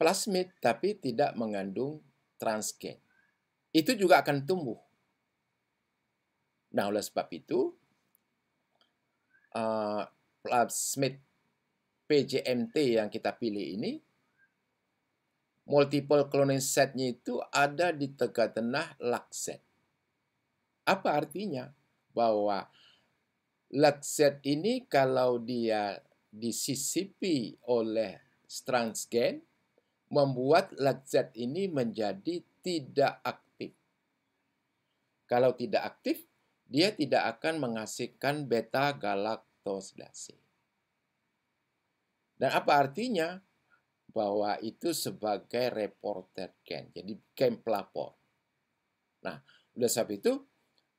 plasmid tapi tidak mengandung transgen. Itu juga akan tumbuh. Nah, oleh sebab itu uh, plasmid PJMT yang kita pilih ini multiple cloning setnya itu ada di tengah-tengah lakset. Apa artinya? Bahwa lakset ini kalau dia disisipi oleh transgen, membuat lakset ini menjadi tidak aktif. Kalau tidak aktif, dia tidak akan menghasilkan beta galaktosidase Dan apa artinya? Bahwa itu sebagai reporter gen, jadi gen pelapor. Nah, udah sampai itu,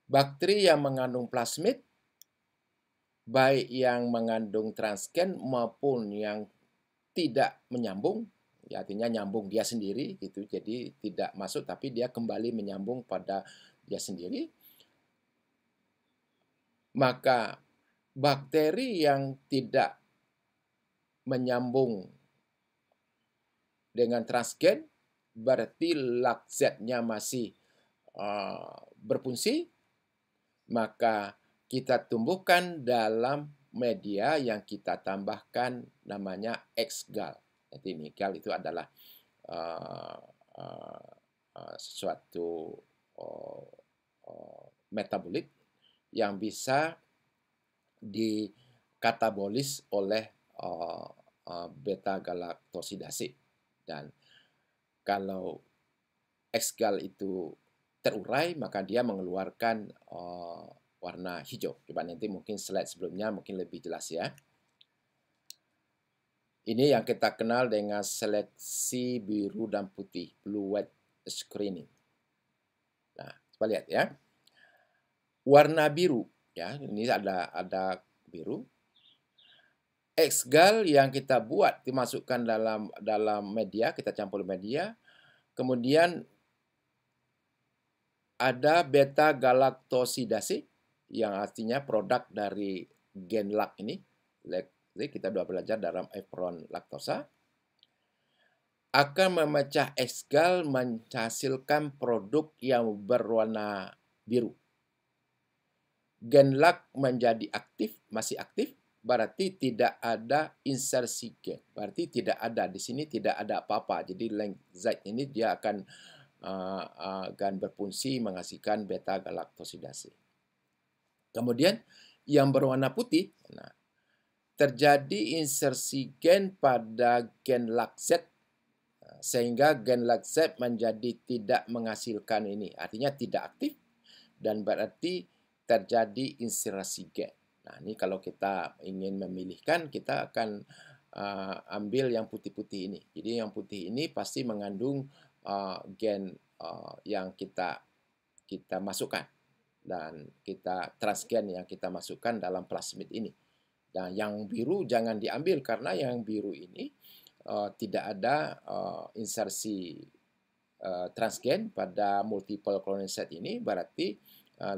Bakteri yang mengandung plasmid, baik yang mengandung transgen maupun yang tidak menyambung, ya artinya nyambung dia sendiri gitu, jadi tidak masuk tapi dia kembali menyambung pada dia sendiri. Maka bakteri yang tidak menyambung dengan transgen berarti lakzatnya masih uh, berfungsi maka kita tumbuhkan dalam media yang kita tambahkan namanya exgal. Jadi nikel itu adalah uh, uh, uh, sesuatu uh, uh, metabolit yang bisa dikatabolis oleh uh, uh, beta galaktosidase dan kalau exgal itu terurai maka dia mengeluarkan uh, warna hijau. Coba nanti mungkin slide sebelumnya mungkin lebih jelas ya. Ini yang kita kenal dengan seleksi biru dan putih, blue white screening. Nah, coba lihat ya. Warna biru ya, ini ada ada biru. Xgal yang kita buat dimasukkan dalam dalam media, kita campur media. Kemudian ada beta galaktosidase yang artinya produk dari gen lak ini. Jadi kita sudah belajar dalam efron laktosa akan memecah esgal menghasilkan produk yang berwarna biru. Gen lak menjadi aktif, masih aktif, berarti tidak ada insersi gen. Berarti tidak ada, di sini tidak ada apa-apa. Jadi lengzat ini dia akan akan eh, eh, berfungsi menghasilkan beta galaktosidase. Kemudian yang berwarna putih, nah, terjadi insersi gen pada gen lakset nah, sehingga gen lakset menjadi tidak menghasilkan ini, artinya tidak aktif dan berarti terjadi insersi gen. Nah, ini kalau kita ingin memilihkan kita akan uh, ambil yang putih-putih ini. Jadi yang putih ini pasti mengandung uh, gen uh, yang kita kita masukkan dan kita transgen yang kita masukkan dalam plasmid ini. Dan yang biru jangan diambil karena yang biru ini uh, tidak ada uh, insersi uh, transgen pada multiple cloning set ini berarti uh,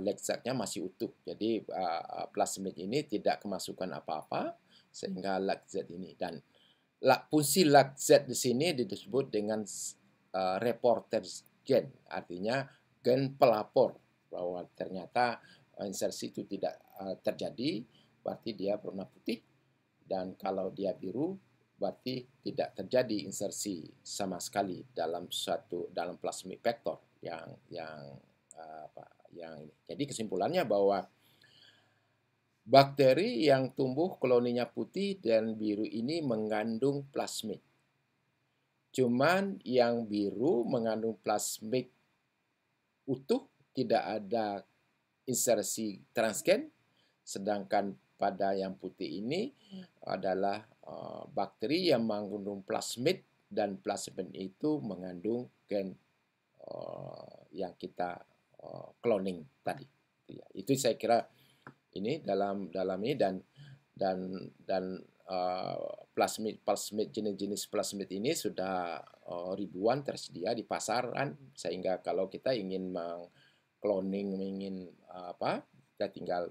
masih utuh. Jadi uh, uh, plasmid ini tidak kemasukan apa-apa sehingga lakzat ini dan fungsi lakzat di sini disebut dengan Eh, reporters gen, artinya gen pelapor bahwa ternyata eh, insersi itu tidak eh, terjadi, berarti dia warna putih, dan kalau dia biru, berarti tidak terjadi insersi sama sekali dalam satu dalam plasmid vektor yang yang apa yang ini. Jadi kesimpulannya bahwa bakteri yang tumbuh koloninya putih dan biru ini mengandung plasmid Cuman yang biru mengandung plasmik utuh, tidak ada insersi transgen, sedangkan pada yang putih ini adalah eh, bakteri yang mengandung plasmid dan plasmid itu mengandung gen eh, yang kita eh, cloning tadi. Ya. Itu saya kira ini dalam dalam ini dan dan dan Eh, plasmid plasmid jenis-jenis plasmid ini sudah uh, ribuan tersedia di pasaran sehingga kalau kita ingin mengkloning cloning ingin uh, apa kita tinggal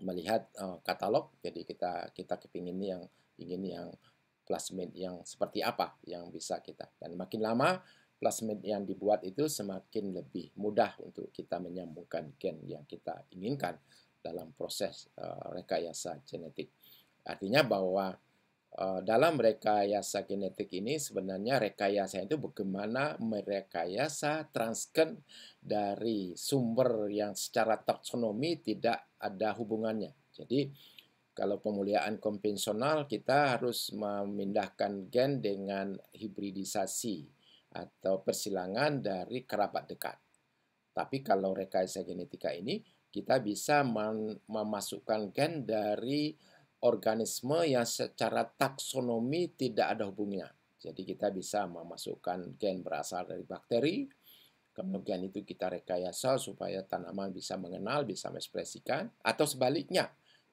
melihat uh, katalog jadi kita kita kepingin yang ingin yang plasmid yang seperti apa yang bisa kita dan makin lama plasmid yang dibuat itu semakin lebih mudah untuk kita menyambungkan gen yang kita inginkan dalam proses uh, rekayasa genetik. Artinya bahwa eh, dalam rekayasa genetik ini sebenarnya rekayasa itu bagaimana merekayasa transgen dari sumber yang secara taksonomi tidak ada hubungannya. Jadi kalau pemuliaan konvensional kita harus memindahkan gen dengan hibridisasi atau persilangan dari kerabat dekat. Tapi kalau rekayasa genetika ini kita bisa memasukkan gen dari organisme yang secara taksonomi tidak ada hubungnya. Jadi kita bisa memasukkan gen berasal dari bakteri, kemudian itu kita rekayasa supaya tanaman bisa mengenal, bisa mengekspresikan, atau sebaliknya.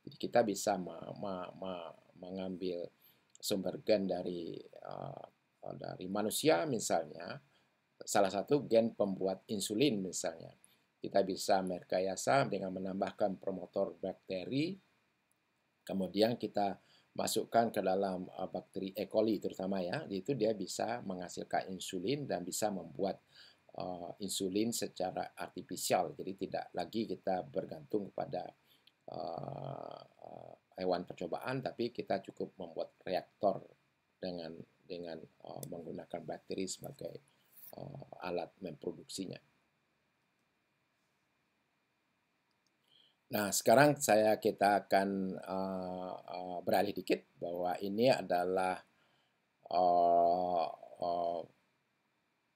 Jadi kita bisa ma- ma- ma- mengambil sumber gen dari uh, dari manusia misalnya, salah satu gen pembuat insulin misalnya. Kita bisa merekayasa dengan menambahkan promotor bakteri Kemudian kita masukkan ke dalam uh, bakteri E. coli terutama ya, itu dia bisa menghasilkan insulin dan bisa membuat uh, insulin secara artifisial. Jadi tidak lagi kita bergantung kepada uh, hewan percobaan, tapi kita cukup membuat reaktor dengan dengan uh, menggunakan bakteri sebagai uh, alat memproduksinya. Nah, sekarang saya kita akan uh, uh, beralih dikit bahwa ini adalah uh, uh,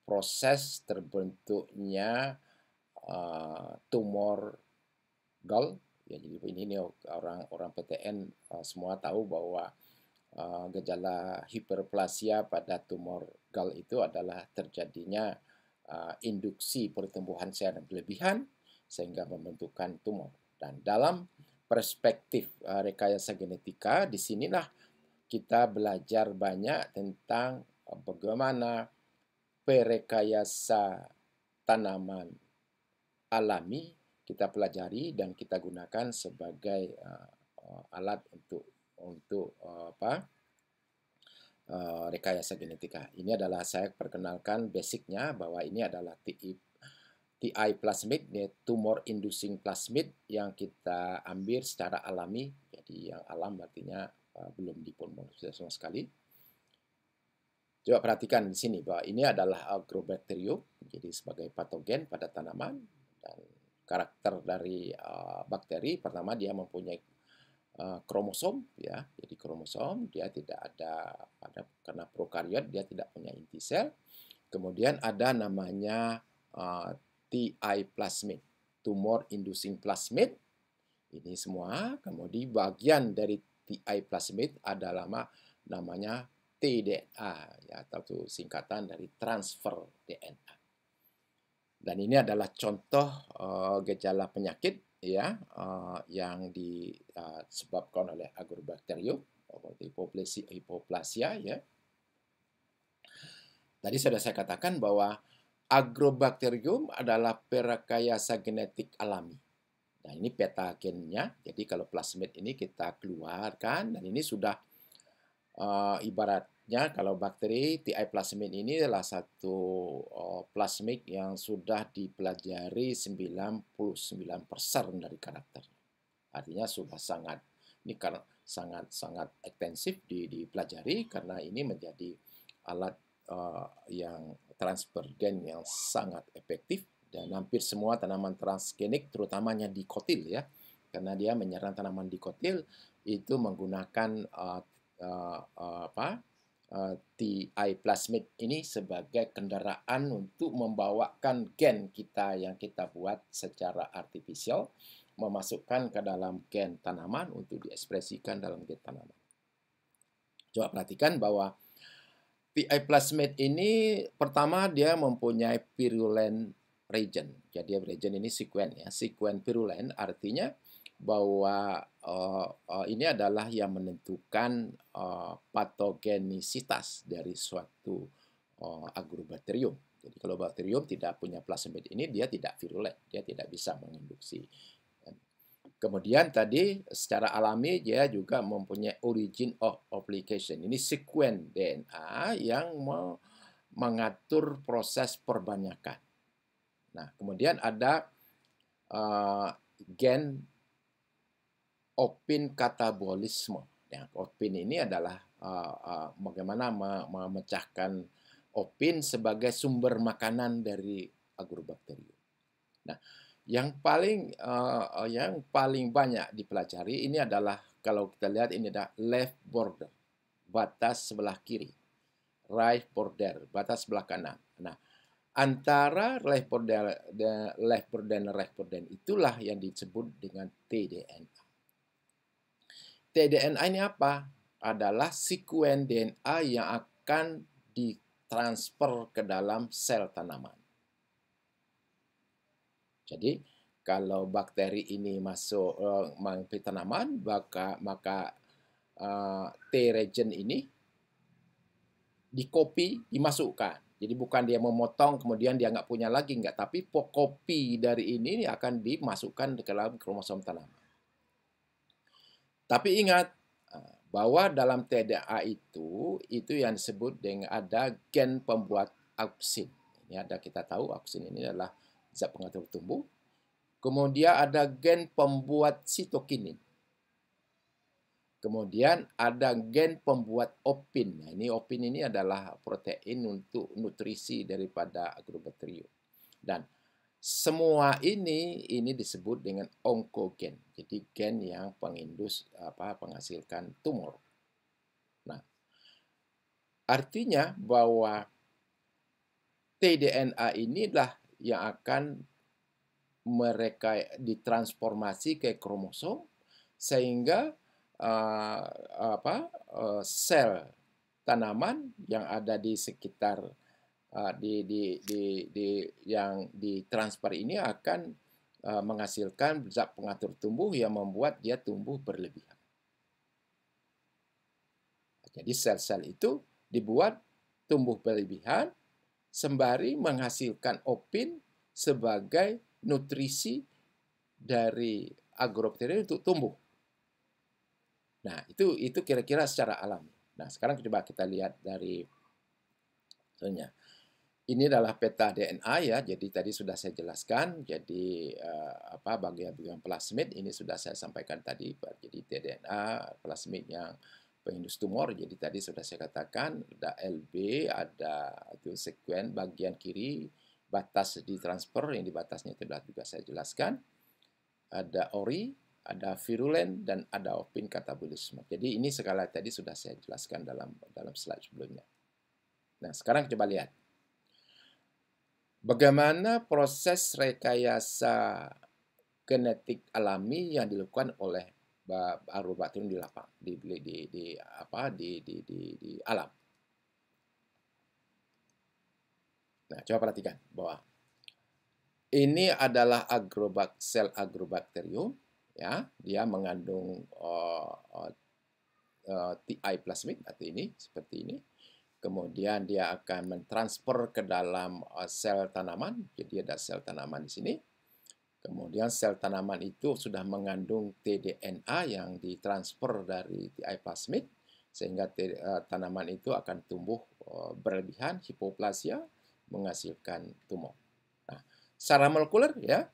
proses terbentuknya uh, tumor gall. Ya, jadi ini, orang orang PTN uh, semua tahu bahwa uh, gejala hiperplasia pada tumor gall itu adalah terjadinya uh, induksi pertumbuhan sel berlebihan sehingga membentukkan tumor. Dan dalam perspektif eh, rekayasa genetika, disinilah kita belajar banyak tentang eh, bagaimana perekayasa tanaman alami kita pelajari dan kita gunakan sebagai uh, alat untuk untuk uh, apa uh, rekayasa genetika. Ini adalah saya perkenalkan basicnya bahwa ini adalah TIP TI plasmid, tumor inducing plasmid yang kita ambil secara alami. Jadi yang alam artinya uh, belum dipolimorfisasi sama sekali. Coba perhatikan di sini bahwa ini adalah agrobacterium, jadi sebagai patogen pada tanaman dan karakter dari uh, bakteri pertama dia mempunyai uh, kromosom ya. Jadi kromosom dia tidak ada pada karena prokariot dia tidak punya inti sel. Kemudian ada namanya uh, TI plasmid, tumor inducing plasmid. Ini semua kemudian bagian dari TI plasmid adalah namanya TDA ya atau singkatan dari transfer DNA. Dan ini adalah contoh uh, gejala penyakit ya uh, yang eh, disebabkan oleh agrobakterium seperti hipoplasia, hipoplasia ya. Tadi sudah saya katakan bahwa Agrobacterium adalah perakayasa genetik alami. Nah, ini peta gennya. Jadi kalau plasmid ini kita keluarkan dan ini sudah uh, ibaratnya kalau bakteri TI plasmid ini adalah satu uh, plasmid yang sudah dipelajari 99% dari karakter. Artinya sudah sangat ini karena sangat sangat intensif dipelajari karena ini menjadi alat uh, yang transfergen yang sangat efektif dan hampir semua tanaman transgenik terutamanya dikotil ya karena dia menyerang tanaman dikotil itu menggunakan uh, uh, apa uh, TI plasmid ini sebagai kendaraan untuk membawakan gen kita yang kita buat secara artifisial memasukkan ke dalam gen tanaman untuk diekspresikan dalam gen tanaman. Coba perhatikan bahwa PI plasmid ini pertama dia mempunyai virulent region. Jadi region ini sekuen ya, sekuen virulent artinya bahwa uh, uh, ini adalah yang menentukan uh, patogenisitas dari suatu uh, agrobakterium. Jadi kalau bakterium tidak punya plasmid ini dia tidak virulen, dia tidak bisa menginduksi Kemudian tadi secara alami dia juga mempunyai origin of application. Ini sekuen DNA yang mengatur proses perbanyakan. Nah, kemudian ada uh, gen opin katabolisme. Ya, opin ini adalah uh, uh, bagaimana memecahkan opin sebagai sumber makanan dari agrobakterium. Nah, yang paling uh, yang paling banyak dipelajari ini adalah kalau kita lihat ini adalah left border, batas sebelah kiri. Right border, batas sebelah kanan. Nah, antara left border left border dan right border itulah yang disebut dengan tDNA. tDNA ini apa? Adalah sekuen DNA yang akan ditransfer ke dalam sel tanaman. Jadi kalau bakteri ini masuk uh, eh, menghimpit tanaman, maka maka uh, T region ini dikopi dimasukkan. Jadi bukan dia memotong kemudian dia nggak punya lagi nggak, tapi kopi dari ini akan dimasukkan ke dalam kromosom tanaman. Tapi ingat eh, bahwa dalam TDA itu itu yang disebut dengan ada gen pembuat auksin. Ini ada kita tahu auksin ini adalah zat pengatur tumbuh. Kemudian ada gen pembuat sitokinin. Kemudian ada gen pembuat opin. Nah, ini opin ini adalah protein untuk nutrisi daripada agrobakterium. Dan semua ini ini disebut dengan onkogen. Jadi gen yang pengindus apa penghasilkan tumor. Nah, artinya bahwa tDNA inilah yang akan mereka ditransformasi ke kromosom sehingga uh, apa uh, sel tanaman yang ada di sekitar uh, di, di, di, di yang ditransfer ini akan uh, menghasilkan zat pengatur tumbuh yang membuat dia tumbuh berlebihan. Jadi sel-sel itu dibuat tumbuh berlebihan sembari menghasilkan opin sebagai nutrisi dari agrobakteri untuk tumbuh. Nah, itu itu kira-kira secara alami. Nah, sekarang coba kita lihat dari tentunya ini adalah peta DNA ya. Jadi tadi sudah saya jelaskan. Jadi uh, apa bagian-bagian plasmid ini sudah saya sampaikan tadi. Jadi DNA plasmid yang pengindus tumor. Jadi tadi sudah saya katakan ada LB, ada itu sekuen bagian kiri batas di transfer yang di batasnya telah juga saya jelaskan. Ada ori, ada virulen dan ada opin katabolisme. Jadi ini segala tadi sudah saya jelaskan dalam dalam slide sebelumnya. Nah, sekarang coba lihat. Bagaimana proses rekayasa genetik alami yang dilakukan oleh arul batin di lapang di di di, di apa di di di, di alam. Nah, coba perhatikan bahwa ini adalah agrobak sel agrobakterium ya, dia mengandung uh, eh, uh, eh, uh, eh, TI plasmid berarti ini seperti ini. Kemudian dia akan mentransfer ke dalam uh, sel tanaman. Jadi ada sel tanaman di sini Kemudian sel tanaman itu sudah mengandung tDNA yang ditransfer dari TI plasmid, sehingga eh, tanaman itu akan tumbuh eh, berlebihan, hipoplasia, menghasilkan tumor. Nah, secara molekuler ya,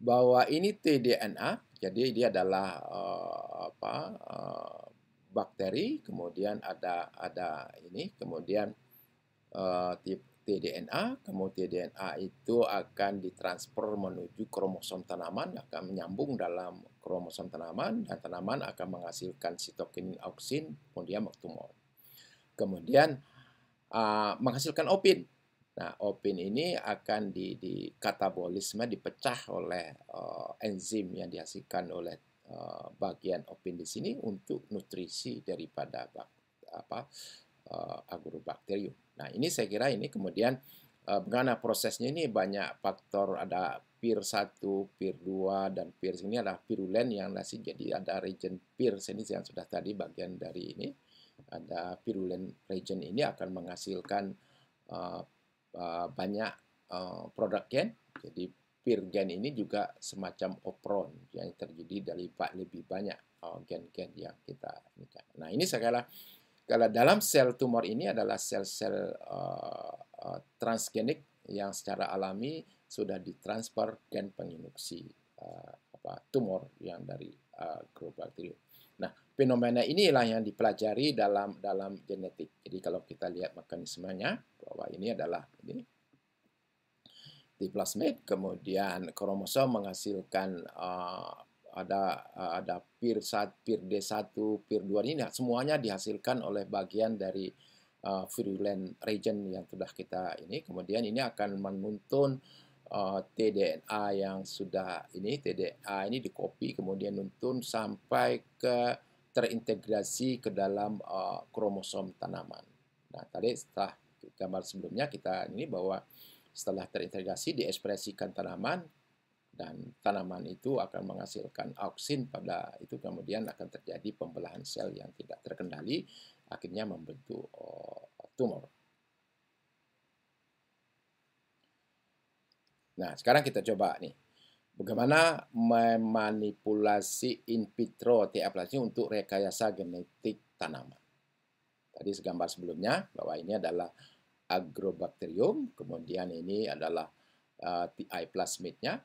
bahwa ini tDNA, jadi dia adalah uh, apa, uh, bakteri, kemudian ada ada ini, kemudian uh, T-DNA kemudian DNA itu akan ditransfer menuju kromosom tanaman, akan menyambung dalam kromosom tanaman, dan tanaman akan menghasilkan sitokinin auksin, kemudian maktumol. Kemudian uh, menghasilkan opin. Nah, opin ini akan di, di katabolisme dipecah oleh uh, enzim yang dihasilkan oleh ah, bagian opin di sini untuk nutrisi daripada apa uh, agrobakterium. Nah, ini saya kira ini kemudian uh, eh, bagaimana prosesnya ini banyak faktor ada PIR 1, PIR 2 dan PIR ini adalah pirulen yang nasi jadi ada region PIR ini yang sudah tadi bagian dari ini ada pirulen region ini akan menghasilkan uh, uh, banyak uh, produk gen. Jadi PIR gen ini juga semacam opron yang terjadi dari lebih banyak gen-gen uh, yang kita Nah, ini saya kira kalau dalam sel tumor ini adalah sel-sel uh, transgenik yang secara alami sudah ditransfer gen penginduksi uh, eh, apa, tumor yang dari uh, grobacterium. Nah, fenomena inilah yang dipelajari dalam dalam genetik. Jadi kalau kita lihat mekanismenya bahwa ini adalah ini di plasmid, kemudian kromosom menghasilkan ada eh, ada pir sat, pir D1, pir 2 ini nah, semuanya dihasilkan oleh bagian dari uh, virulent region yang sudah kita ini. Kemudian ini akan menuntun uh, eh, tDNA yang sudah ini tDNA ini dikopi kemudian nuntun sampai ke terintegrasi ke dalam uh, kromosom tanaman. Nah, tadi setelah gambar sebelumnya kita ini bahwa setelah terintegrasi diekspresikan tanaman dan tanaman itu akan menghasilkan auksin pada itu kemudian akan terjadi pembelahan sel yang tidak terkendali akhirnya membentuk eh, tumor. Nah, sekarang kita coba nih bagaimana memanipulasi in vitro plasmid untuk rekayasa genetik tanaman. Tadi segambar sebelumnya bahwa ini adalah agrobakterium, kemudian ini adalah uh, eh, TI plasmidnya,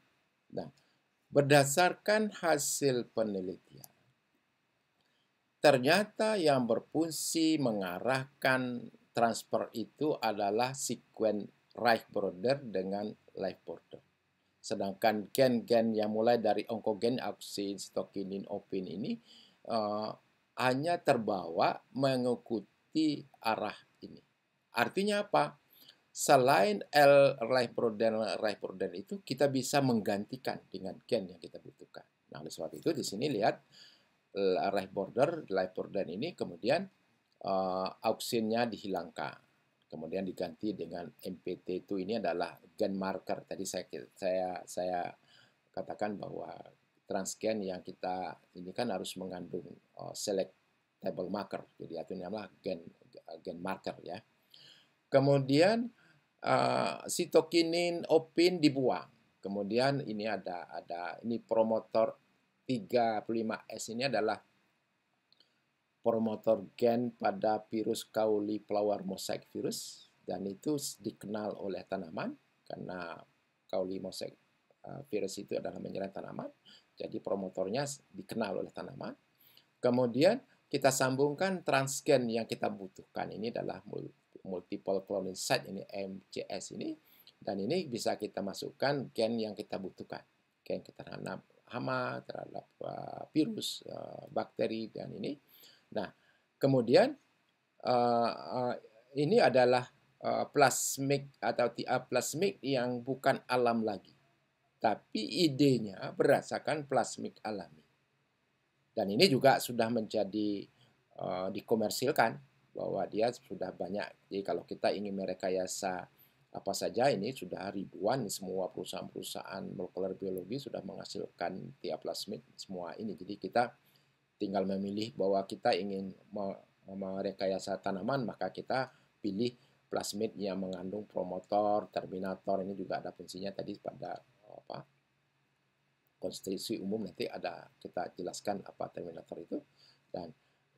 Nah, berdasarkan hasil penelitian, ternyata yang berfungsi mengarahkan transfer itu adalah sekuen right border dengan life border. Sedangkan gen-gen yang mulai dari onkogen, auksin, stokinin, opin ini uh, hanya terbawa mengikuti arah ini. Artinya apa? selain L Raifroden Raifroden itu kita bisa menggantikan dengan gen yang kita butuhkan. Nah, oleh sebab itu di sini lihat eh, Raif border, life border ini kemudian uh, eh, auksinnya dihilangkan. Kemudian diganti dengan MPT itu ini adalah gen marker. Tadi saya saya saya katakan bahwa transgen yang kita ini kan harus mengandung uh, selectable marker. Jadi itu namanya gen gen marker ya. Kemudian uh, sitokinin opin dibuang. Kemudian ini ada ada ini promotor 35S ini adalah promotor gen pada virus kauli flower mosaic virus dan itu dikenal oleh tanaman karena kauli mosaic eh, virus itu adalah menyerang tanaman. Jadi promotornya dikenal oleh tanaman. Kemudian kita sambungkan transgen yang kita butuhkan ini adalah multiple cloning site ini MCS ini dan ini bisa kita masukkan gen yang kita butuhkan gen terhadap hama terhadap uh, virus uh, bakteri dan ini nah kemudian uh, uh, ini adalah uh, plasmid atau TA plasmid yang bukan alam lagi tapi idenya berdasarkan plasmid alami dan ini juga sudah menjadi uh, dikomersilkan bahwa dia sudah banyak. Jadi kalau kita ingin merekayasa apa saja ini sudah ribuan semua perusahaan-perusahaan molekuler biologi sudah menghasilkan tiap plasmid semua ini. Jadi kita tinggal memilih bahwa kita ingin merekayasa tanaman maka kita pilih plasmid yang mengandung promotor, terminator ini juga ada fungsinya tadi pada apa konstitusi umum nanti ada kita jelaskan apa terminator itu dan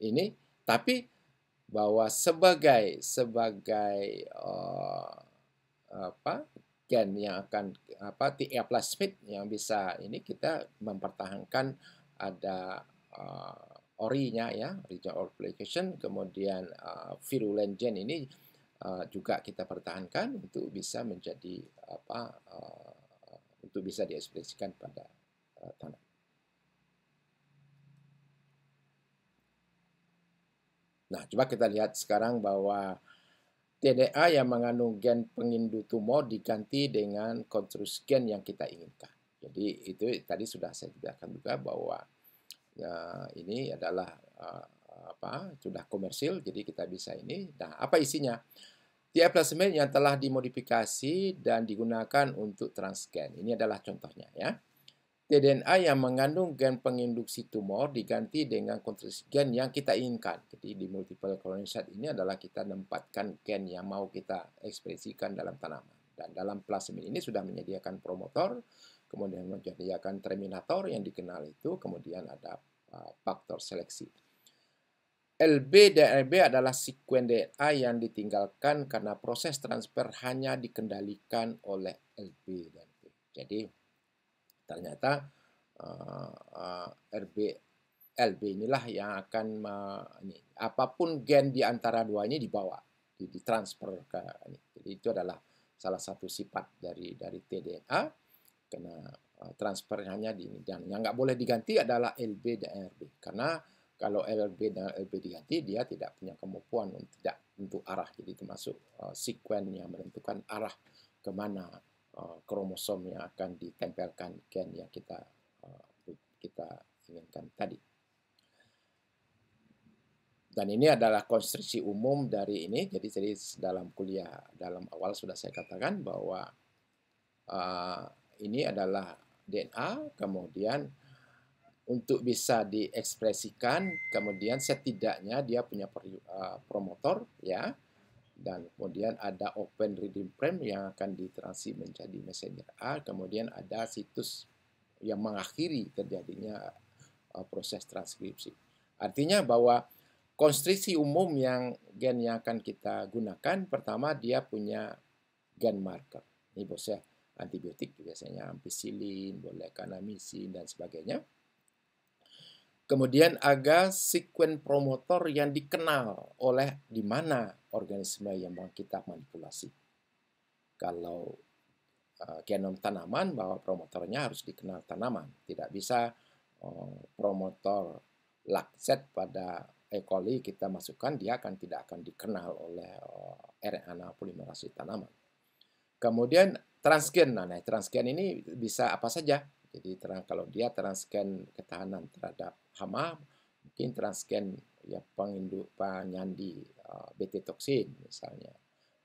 ini tapi bahwa sebagai sebagai uh, apa gen yang akan apa TA eh, plasmid yang bisa ini kita mempertahankan ada uh, orinya ya original replication kemudian uh, virulent gen ini uh, juga kita pertahankan untuk bisa menjadi apa uh, untuk bisa diekspresikan pada uh, tanah Nah, coba kita lihat sekarang bahwa TDA yang mengandung gen pengindu tumor diganti dengan konstruksi gen yang kita inginkan. Jadi itu tadi sudah saya jelaskan juga bahwa ya, ini adalah uh, apa sudah komersil, jadi kita bisa ini. Nah, apa isinya? Tiap plasmid yang telah dimodifikasi dan digunakan untuk transgen. Ini adalah contohnya ya tDNA yang mengandung gen penginduksi tumor diganti dengan kontrasi gen yang kita inginkan. Jadi di multiple cloning site ini adalah kita menempatkan gen yang mau kita ekspresikan dalam tanaman. Dan dalam plasmid ini sudah menyediakan promotor, kemudian menyediakan terminator yang dikenal itu, kemudian ada faktor uh, seleksi. LB dan RB adalah sekuen DNA yang ditinggalkan karena proses transfer hanya dikendalikan oleh LB dan B. Jadi Ternyata uh, eh, uh, eh, RB LB inilah yang akan uh, ini, apapun gen di antara dua ini dibawa, ditransfer ke ini. Jadi itu adalah salah satu sifat dari dari tDNA karena uh, hanya di ini dan yang nggak boleh diganti adalah LB dan RB karena kalau LB dan LB diganti dia tidak punya kemampuan untuk tidak untuk arah jadi termasuk uh, sekuen yang menentukan arah kemana Eh, kromosom yang akan ditempelkan gen yang kita eh, kita inginkan tadi. Dan ini adalah konstruksi umum dari ini. Jadi jadi dalam kuliah dalam awal sudah saya katakan bahwa uh, ini adalah DNA, kemudian untuk bisa diekspresikan, kemudian setidaknya dia punya promotor ya dan kemudian ada Open Reading Frame yang akan ditransi menjadi Messenger A, kemudian ada situs yang mengakhiri terjadinya uh, proses transkripsi. Artinya bahwa konstriksi umum yang gen yang akan kita gunakan, pertama dia punya gen marker. Ini ya, antibiotik biasanya ampicillin, boleh kanamisin, dan sebagainya. Kemudian ada sekuen promotor yang dikenal oleh di mana organisme yang kita manipulasi. Kalau uh, genom tanaman, bahwa promotornya harus dikenal tanaman. Tidak bisa uh, promotor lakset pada E. coli kita masukkan, dia akan tidak akan dikenal oleh uh, eh, RNA polymerase tanaman. Kemudian transgen, nah, nah transgen ini bisa apa saja. Jadi terang kalau dia transgen ketahanan terhadap hama, mungkin transgen ya penginduk penyandi uh, beta toksin misalnya.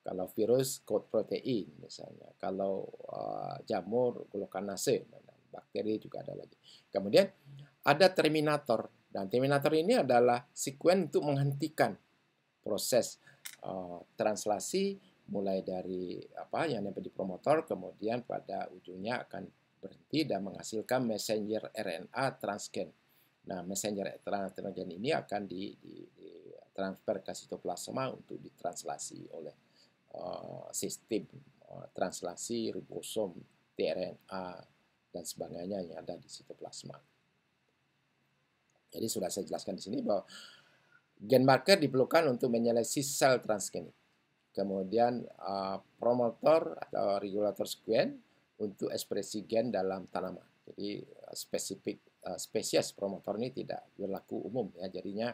Kalau virus kod protein misalnya, kalau uh, jamur glukanase dan bakteri juga ada lagi. Kemudian ada terminator dan terminator ini adalah sekuen untuk menghentikan proses uh, translasi mulai dari apa yang ada di promotor kemudian pada ujungnya akan berhenti dan menghasilkan messenger RNA transgen Nah, messenger transgen ini akan di, di, di transfer ke sitoplasma untuk ditranslasi oleh uh, sistem uh, translasi ribosom, tRNA dan sebagainya yang ada di sitoplasma. Jadi sudah saya jelaskan di sini bahwa gen marker diperlukan untuk menyeleksi sel transgenik. Kemudian uh, promotor atau regulator sekuen untuk ekspresi gen dalam tanaman. Jadi spesifik Eh, spesies promotor ini tidak berlaku umum ya jadinya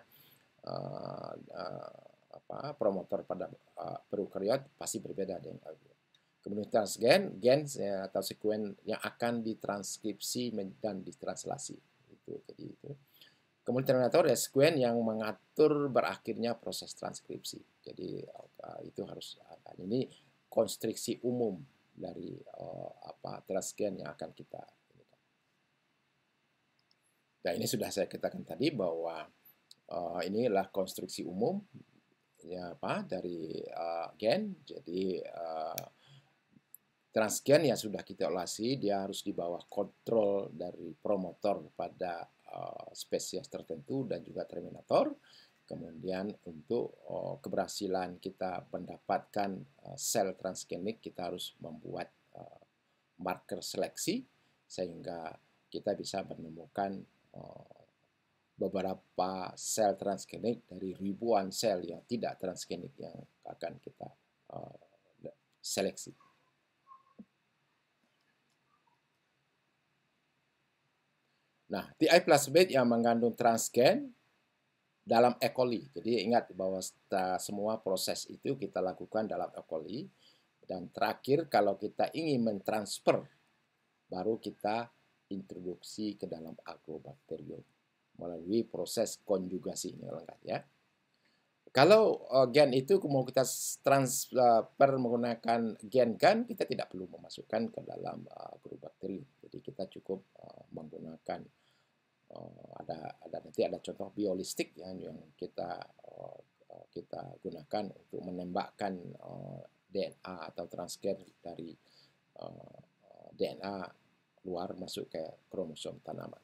uh, uh, apa promotor pada uh, perukariot pasti berbeda dengan Kemudian transgen, gen ya, atau sekuen yang akan ditranskripsi dan ditranslasi itu jadi itu. Kemudian terminator ya sekuen yang mengatur berakhirnya proses transkripsi. Jadi itu harus Ini konstriksi umum dari apa transgen yang akan kita Nah ini sudah saya katakan tadi bahwa uh, eh, inilah konstruksi umum ya apa dari uh, gen. Jadi uh, transgen yang sudah kita olasi, dia harus di bawah kontrol dari promotor pada uh, spesies tertentu dan juga terminator. Kemudian untuk uh, keberhasilan kita mendapatkan uh, sel transgenik kita harus membuat uh, marker seleksi sehingga kita bisa menemukan Eh, beberapa sel transgenik dari ribuan sel yang tidak transgenik yang akan kita eh, seleksi. Nah, TI plus plasmid yang mengandung transgen dalam E. coli. Jadi ingat bahwa semua proses itu kita lakukan dalam E. coli. Dan terakhir, kalau kita ingin mentransfer, baru kita introduksi ke dalam agrobakterium melalui proses konjugasi ini lengkap ya. Kalau eh, gen itu mau kita transfer eh, menggunakan gen kan kita tidak perlu memasukkan ke dalam eh, agrobakterium. Jadi kita cukup menggunakan ada ada nanti ada contoh biolistik yang yang kita kita gunakan untuk menembakkan DNA atau transkrip dari DNA keluar masuk ke kromosom tanaman.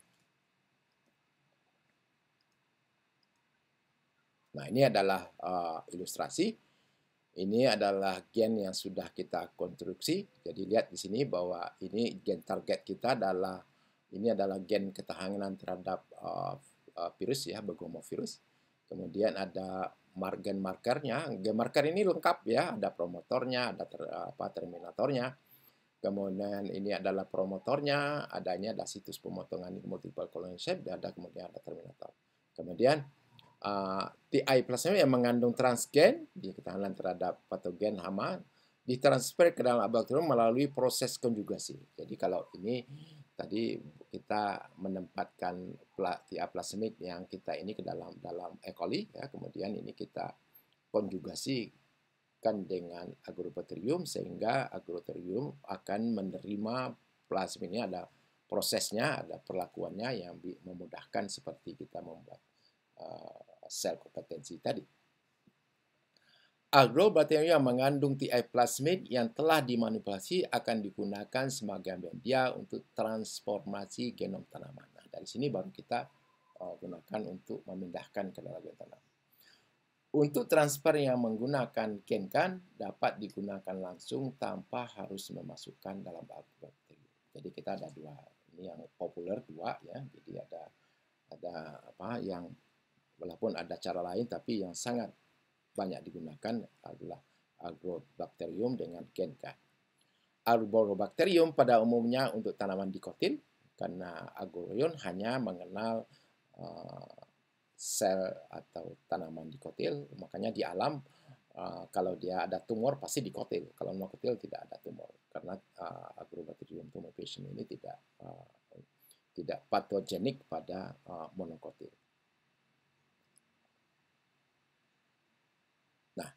Nah, ini adalah uh, ilustrasi. Ini adalah gen yang sudah kita konstruksi. Jadi lihat di sini bahwa ini gen target kita adalah ini adalah gen ketahanan terhadap uh, uh, virus ya, virus. Kemudian ada gen markernya. Gen marker ini lengkap ya, ada promotornya, ada ter, apa terminatornya Kemudian ini adalah promotornya, adanya ada situs pemotongan multiple column shape, dan ada kemudian ada terminator. Kemudian uh, eh, TI plasma yang mengandung transgen, di ketahanan terhadap patogen hama, ditransfer ke dalam laboratorium melalui proses konjugasi. Jadi kalau ini tadi kita menempatkan ti plasmid yang kita ini ke dalam dalam E. coli ya, kemudian ini kita konjugasi dikaitkan dengan agrobaterium sehingga agrobaterium akan menerima plasmid ini ada prosesnya, ada perlakuannya yang memudahkan seperti kita membuat uh, sel kompetensi tadi. Agrobaterium yang mengandung TI plasmid yang telah dimanipulasi akan digunakan sebagai media untuk transformasi genom tanaman. Nah, dari sini baru kita eh, gunakan untuk memindahkan ke dalam tanaman. Untuk transfer yang menggunakan Kenkan dapat digunakan langsung tanpa harus memasukkan dalam bakteri. Jadi kita ada dua ini yang populer dua ya. Jadi ada ada apa yang walaupun ada cara lain tapi yang sangat banyak digunakan adalah agrobacterium dengan Kenkan. Arborobacterium pada umumnya untuk tanaman dikotil karena agorion hanya mengenal eh, sel atau tanaman dikotil. Makanya di alam uh, kalau dia ada tumor pasti dikotil. Kalau monokotil tidak ada tumor karena uh, eh, Agrobacterium tumefaciens ini tidak uh, tidak patogenik pada uh, monokotil. Nah,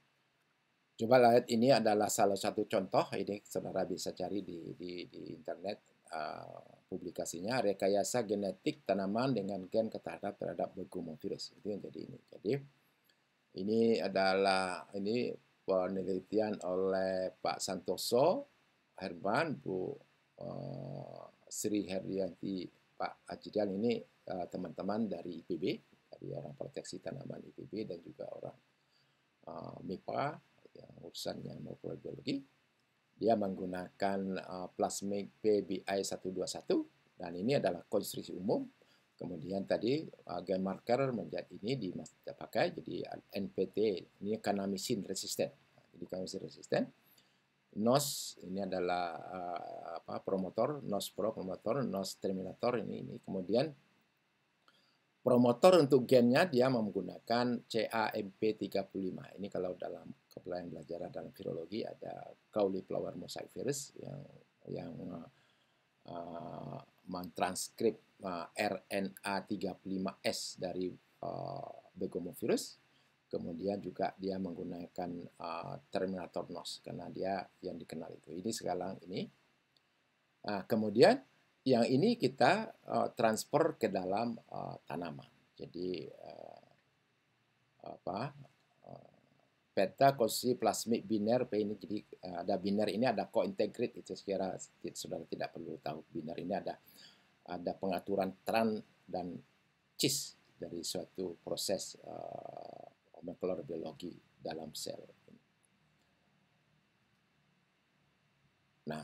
coba lihat ini adalah salah satu contoh ini saudara bisa cari di di, di internet Eh, publikasinya rekayasa genetik tanaman dengan gen ketahanan terhadap bergumul virus itu yang jadi ini jadi ini adalah ini penelitian oleh Pak Santoso Herman Bu uh, Sri Herianti Pak Ajidan ini eh, teman-teman uh, dari IPB dari orang proteksi tanaman IPB dan juga orang uh, MIPA yang urusannya molekular biologi dia menggunakan uh, plasmid PBI121 dan ini adalah konstruksi umum. Kemudian tadi uh, eh, game marker menjadi ini pakai jadi NPT ini kanamisin resisten. Jadi kanamisin resisten. NOS ini adalah uh, apa promotor, NOS Pro promotor, NOS terminator ini ini. Kemudian promotor untuk gennya dia menggunakan CAMP35. Ini kalau dalam kepala belajar dalam virologi ada cauliflower mosaic virus yang yang uh, mentranskrip uh, RNA 35S dari uh, eh, begomovirus. Kemudian juga dia menggunakan uh, terminator nos karena dia yang dikenal itu. Ini sekarang ini. Uh, kemudian yang ini kita uh, transfer ke dalam uh, tanaman. Jadi uh, apa peta konstitusi plasmik biner P ini jadi eh, ada biner ini ada co-integrate itu sekira saudara tidak perlu tahu biner ini ada ada pengaturan tran dan cis dari suatu proses uh, eh, molekular biologi dalam sel. Nah,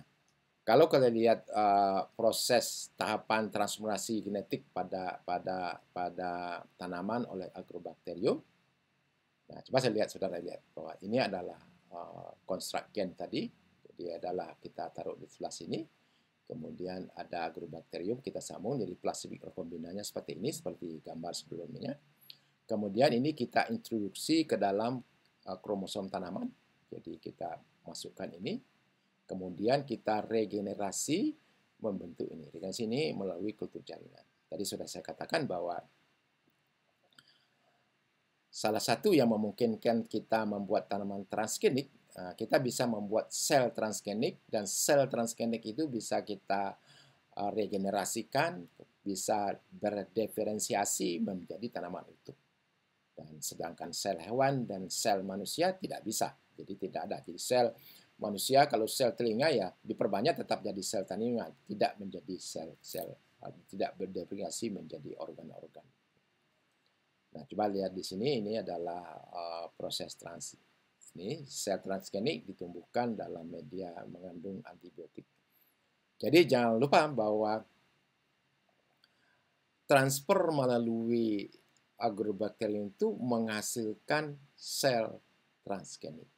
kalau kita lihat uh, proses tahapan transformasi genetik pada pada pada tanaman oleh agrobakterium Nah, coba saya lihat, saudara lihat bahwa ini adalah uh, tadi. Jadi adalah kita taruh di flash ini Kemudian ada agrobakterium kita sambung jadi plasmid rekombinannya seperti ini, seperti gambar sebelumnya. Kemudian ini kita introduksi ke dalam uh, kromosom tanaman. Jadi kita masukkan ini. Kemudian kita regenerasi membentuk ini. Regenerasi ini melalui kultur jaringan. Tadi sudah saya katakan bahwa Salah satu yang memungkinkan kita membuat tanaman transgenik, eh, kita bisa membuat sel transgenik dan sel transgenik itu bisa kita eh, regenerasikan, bisa berdiferensiasi menjadi tanaman utuh. Dan sedangkan sel hewan dan sel manusia tidak bisa. Jadi tidak ada. Jadi sel manusia kalau sel telinga ya diperbanyak tetap jadi sel tanaman, tidak menjadi sel-sel eh, tidak berdiferensiasi menjadi organ-organ. Nah, coba lihat di sini, ini adalah uh, proses trans ini sel transgenik ditumbuhkan dalam media mengandung antibiotik. Jadi jangan lupa bahwa transfer melalui agrobakterium itu menghasilkan sel transgenik.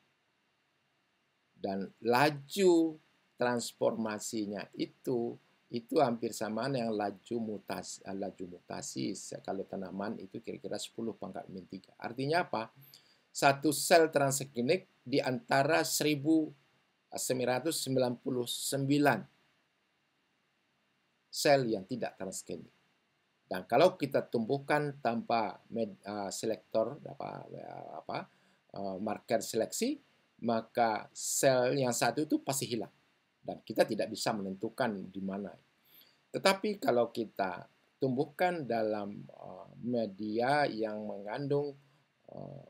Dan laju transformasinya itu itu hampir sama yang laju mutasi, eh, laju mutasi kalau tanaman itu kira-kira 10 pangkat min 3. Artinya apa? Satu sel transgenik di antara 1999 eh, sel yang tidak transgenik. Dan kalau kita tumbuhkan tanpa med, uh, selektor apa, apa uh, marker seleksi, maka sel yang satu itu pasti hilang dan kita tidak bisa menentukan di mana. Tetapi kalau kita tumbuhkan dalam eh, media yang mengandung eh,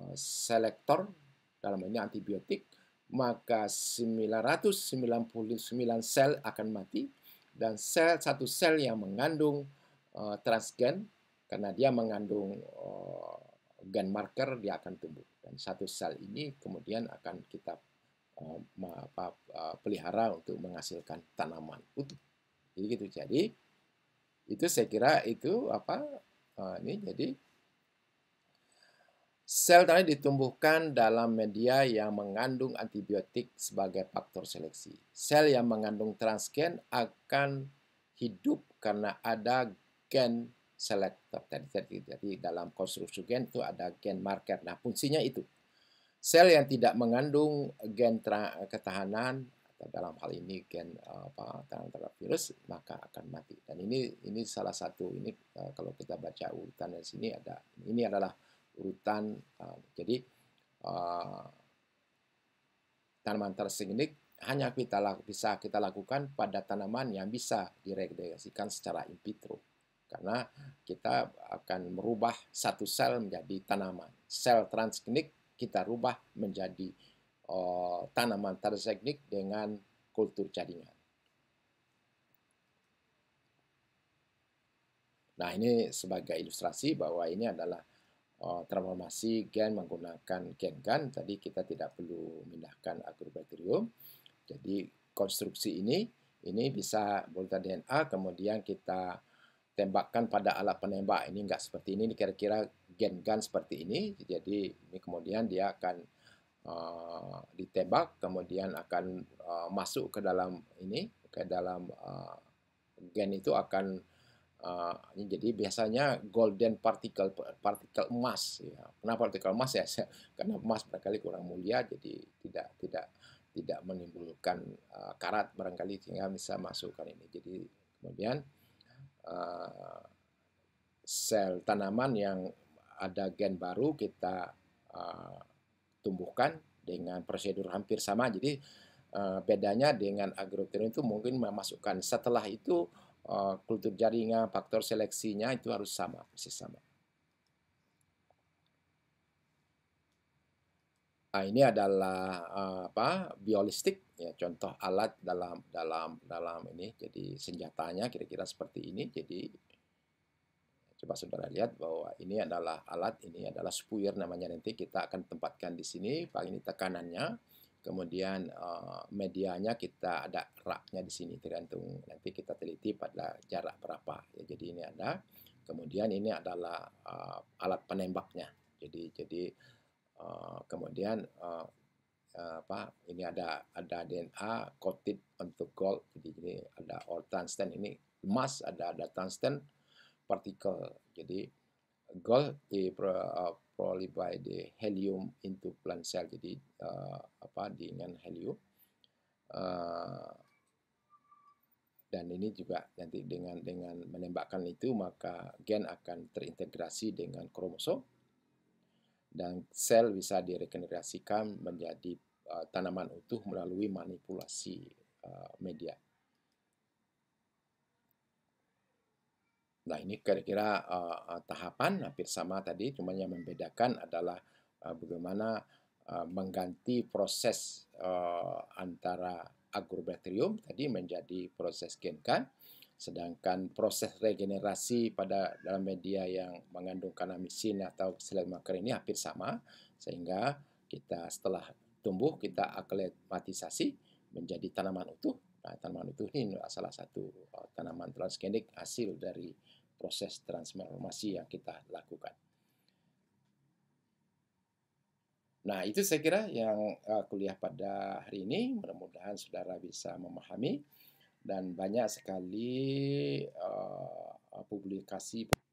eh, selektor dalam ini antibiotik, maka 999 sel akan mati dan sel satu sel yang mengandung transgen karena dia mengandung gen marker dia akan tumbuh dan satu sel ini kemudian akan kita apa e, pelihara untuk menghasilkan tanaman utuh. Jadi gitu. Jadi itu saya kira itu apa e, ini jadi sel tadi ditumbuhkan dalam media yang mengandung antibiotik sebagai faktor seleksi. Sel yang mengandung transgen akan hidup karena ada gen selektor. Jadi, Jadi dalam konstruksi gen itu ada gen marker. Nah, fungsinya itu Sel yang tidak mengandung gen ketahanan atau dalam hal ini gen apa terhadap virus maka akan mati dan ini ini salah satu ini eh, kalau kita baca urutan dari sini ada ini adalah urutan eh, jadi eh, tanaman tersegenik hanya kita bisa kita lakukan pada tanaman yang bisa diregulasikan secara in vitro karena kita akan merubah satu sel menjadi tanaman sel transgenik kita rubah menjadi uh, tanaman terseknik dengan kultur jaringan. Nah, ini sebagai ilustrasi bahwa ini adalah uh, transformasi gen menggunakan gen gan. Tadi kita tidak perlu memindahkan agrobakterium. Jadi, konstruksi ini ini bisa bolutan DNA, kemudian kita tembakkan pada alat penembak. Ini enggak seperti ini kira-kira gen gen seperti ini. Jadi ini kemudian dia akan uh, ditembak, kemudian akan uh, masuk ke dalam ini, ke dalam uh, gen itu akan uh, ini jadi biasanya golden particle partikel emas ya. Kenapa particle emas ya? Karena emas barangkali kurang mulia jadi tidak tidak tidak menimbulkan uh, karat barangkali sehingga bisa masukkan ini. Jadi kemudian uh, sel tanaman yang ada gen baru kita uh, tumbuhkan dengan prosedur hampir sama. Jadi uh, bedanya dengan agroekologi itu mungkin memasukkan setelah itu uh, kultur jaringan, faktor seleksinya itu harus sama, persis sama. Nah, ini adalah uh, apa biolistik ya contoh alat dalam dalam dalam ini jadi senjatanya kira-kira seperti ini jadi Coba saudara lihat bahwa ini adalah alat, ini adalah spuyer namanya nanti kita akan tempatkan di sini. pak ini tekanannya, kemudian uh, medianya kita ada raknya di sini tergantung nanti kita teliti pada jarak berapa. Ya, jadi ini ada. Kemudian ini adalah uh, alat penembaknya. Jadi jadi uh, kemudian uh, apa ini ada ada DNA coated untuk gold. Jadi ini ada all tungsten ini emas, ada ada tungsten particle. Jadi gold di eh, uh, by the helium into plant cell. Jadi uh, apa dengan helium. Uh, dan ini juga nanti dengan dengan menembakkan itu maka gen akan terintegrasi dengan kromosom dan sel bisa diregenerasikan menjadi uh, tanaman utuh melalui manipulasi uh, media. Nah ini kira-kira uh, tahapan hampir sama tadi, cuma yang membedakan adalah uh, bagaimana uh, mengganti proses uh, antara agrobakterium tadi menjadi proses genkan, sedangkan proses regenerasi pada dalam media yang mengandung kanamisin atau selemaker ini hampir sama, sehingga kita setelah tumbuh kita aklimatisasi menjadi tanaman utuh. Nah, tanaman utuh ini salah satu uh, tanaman transgenik hasil dari proses transformasi yang kita lakukan. Nah, itu saya kira yang eh, kuliah pada hari ini. Mudah-mudahan saudara bisa memahami dan banyak sekali uh, publikasi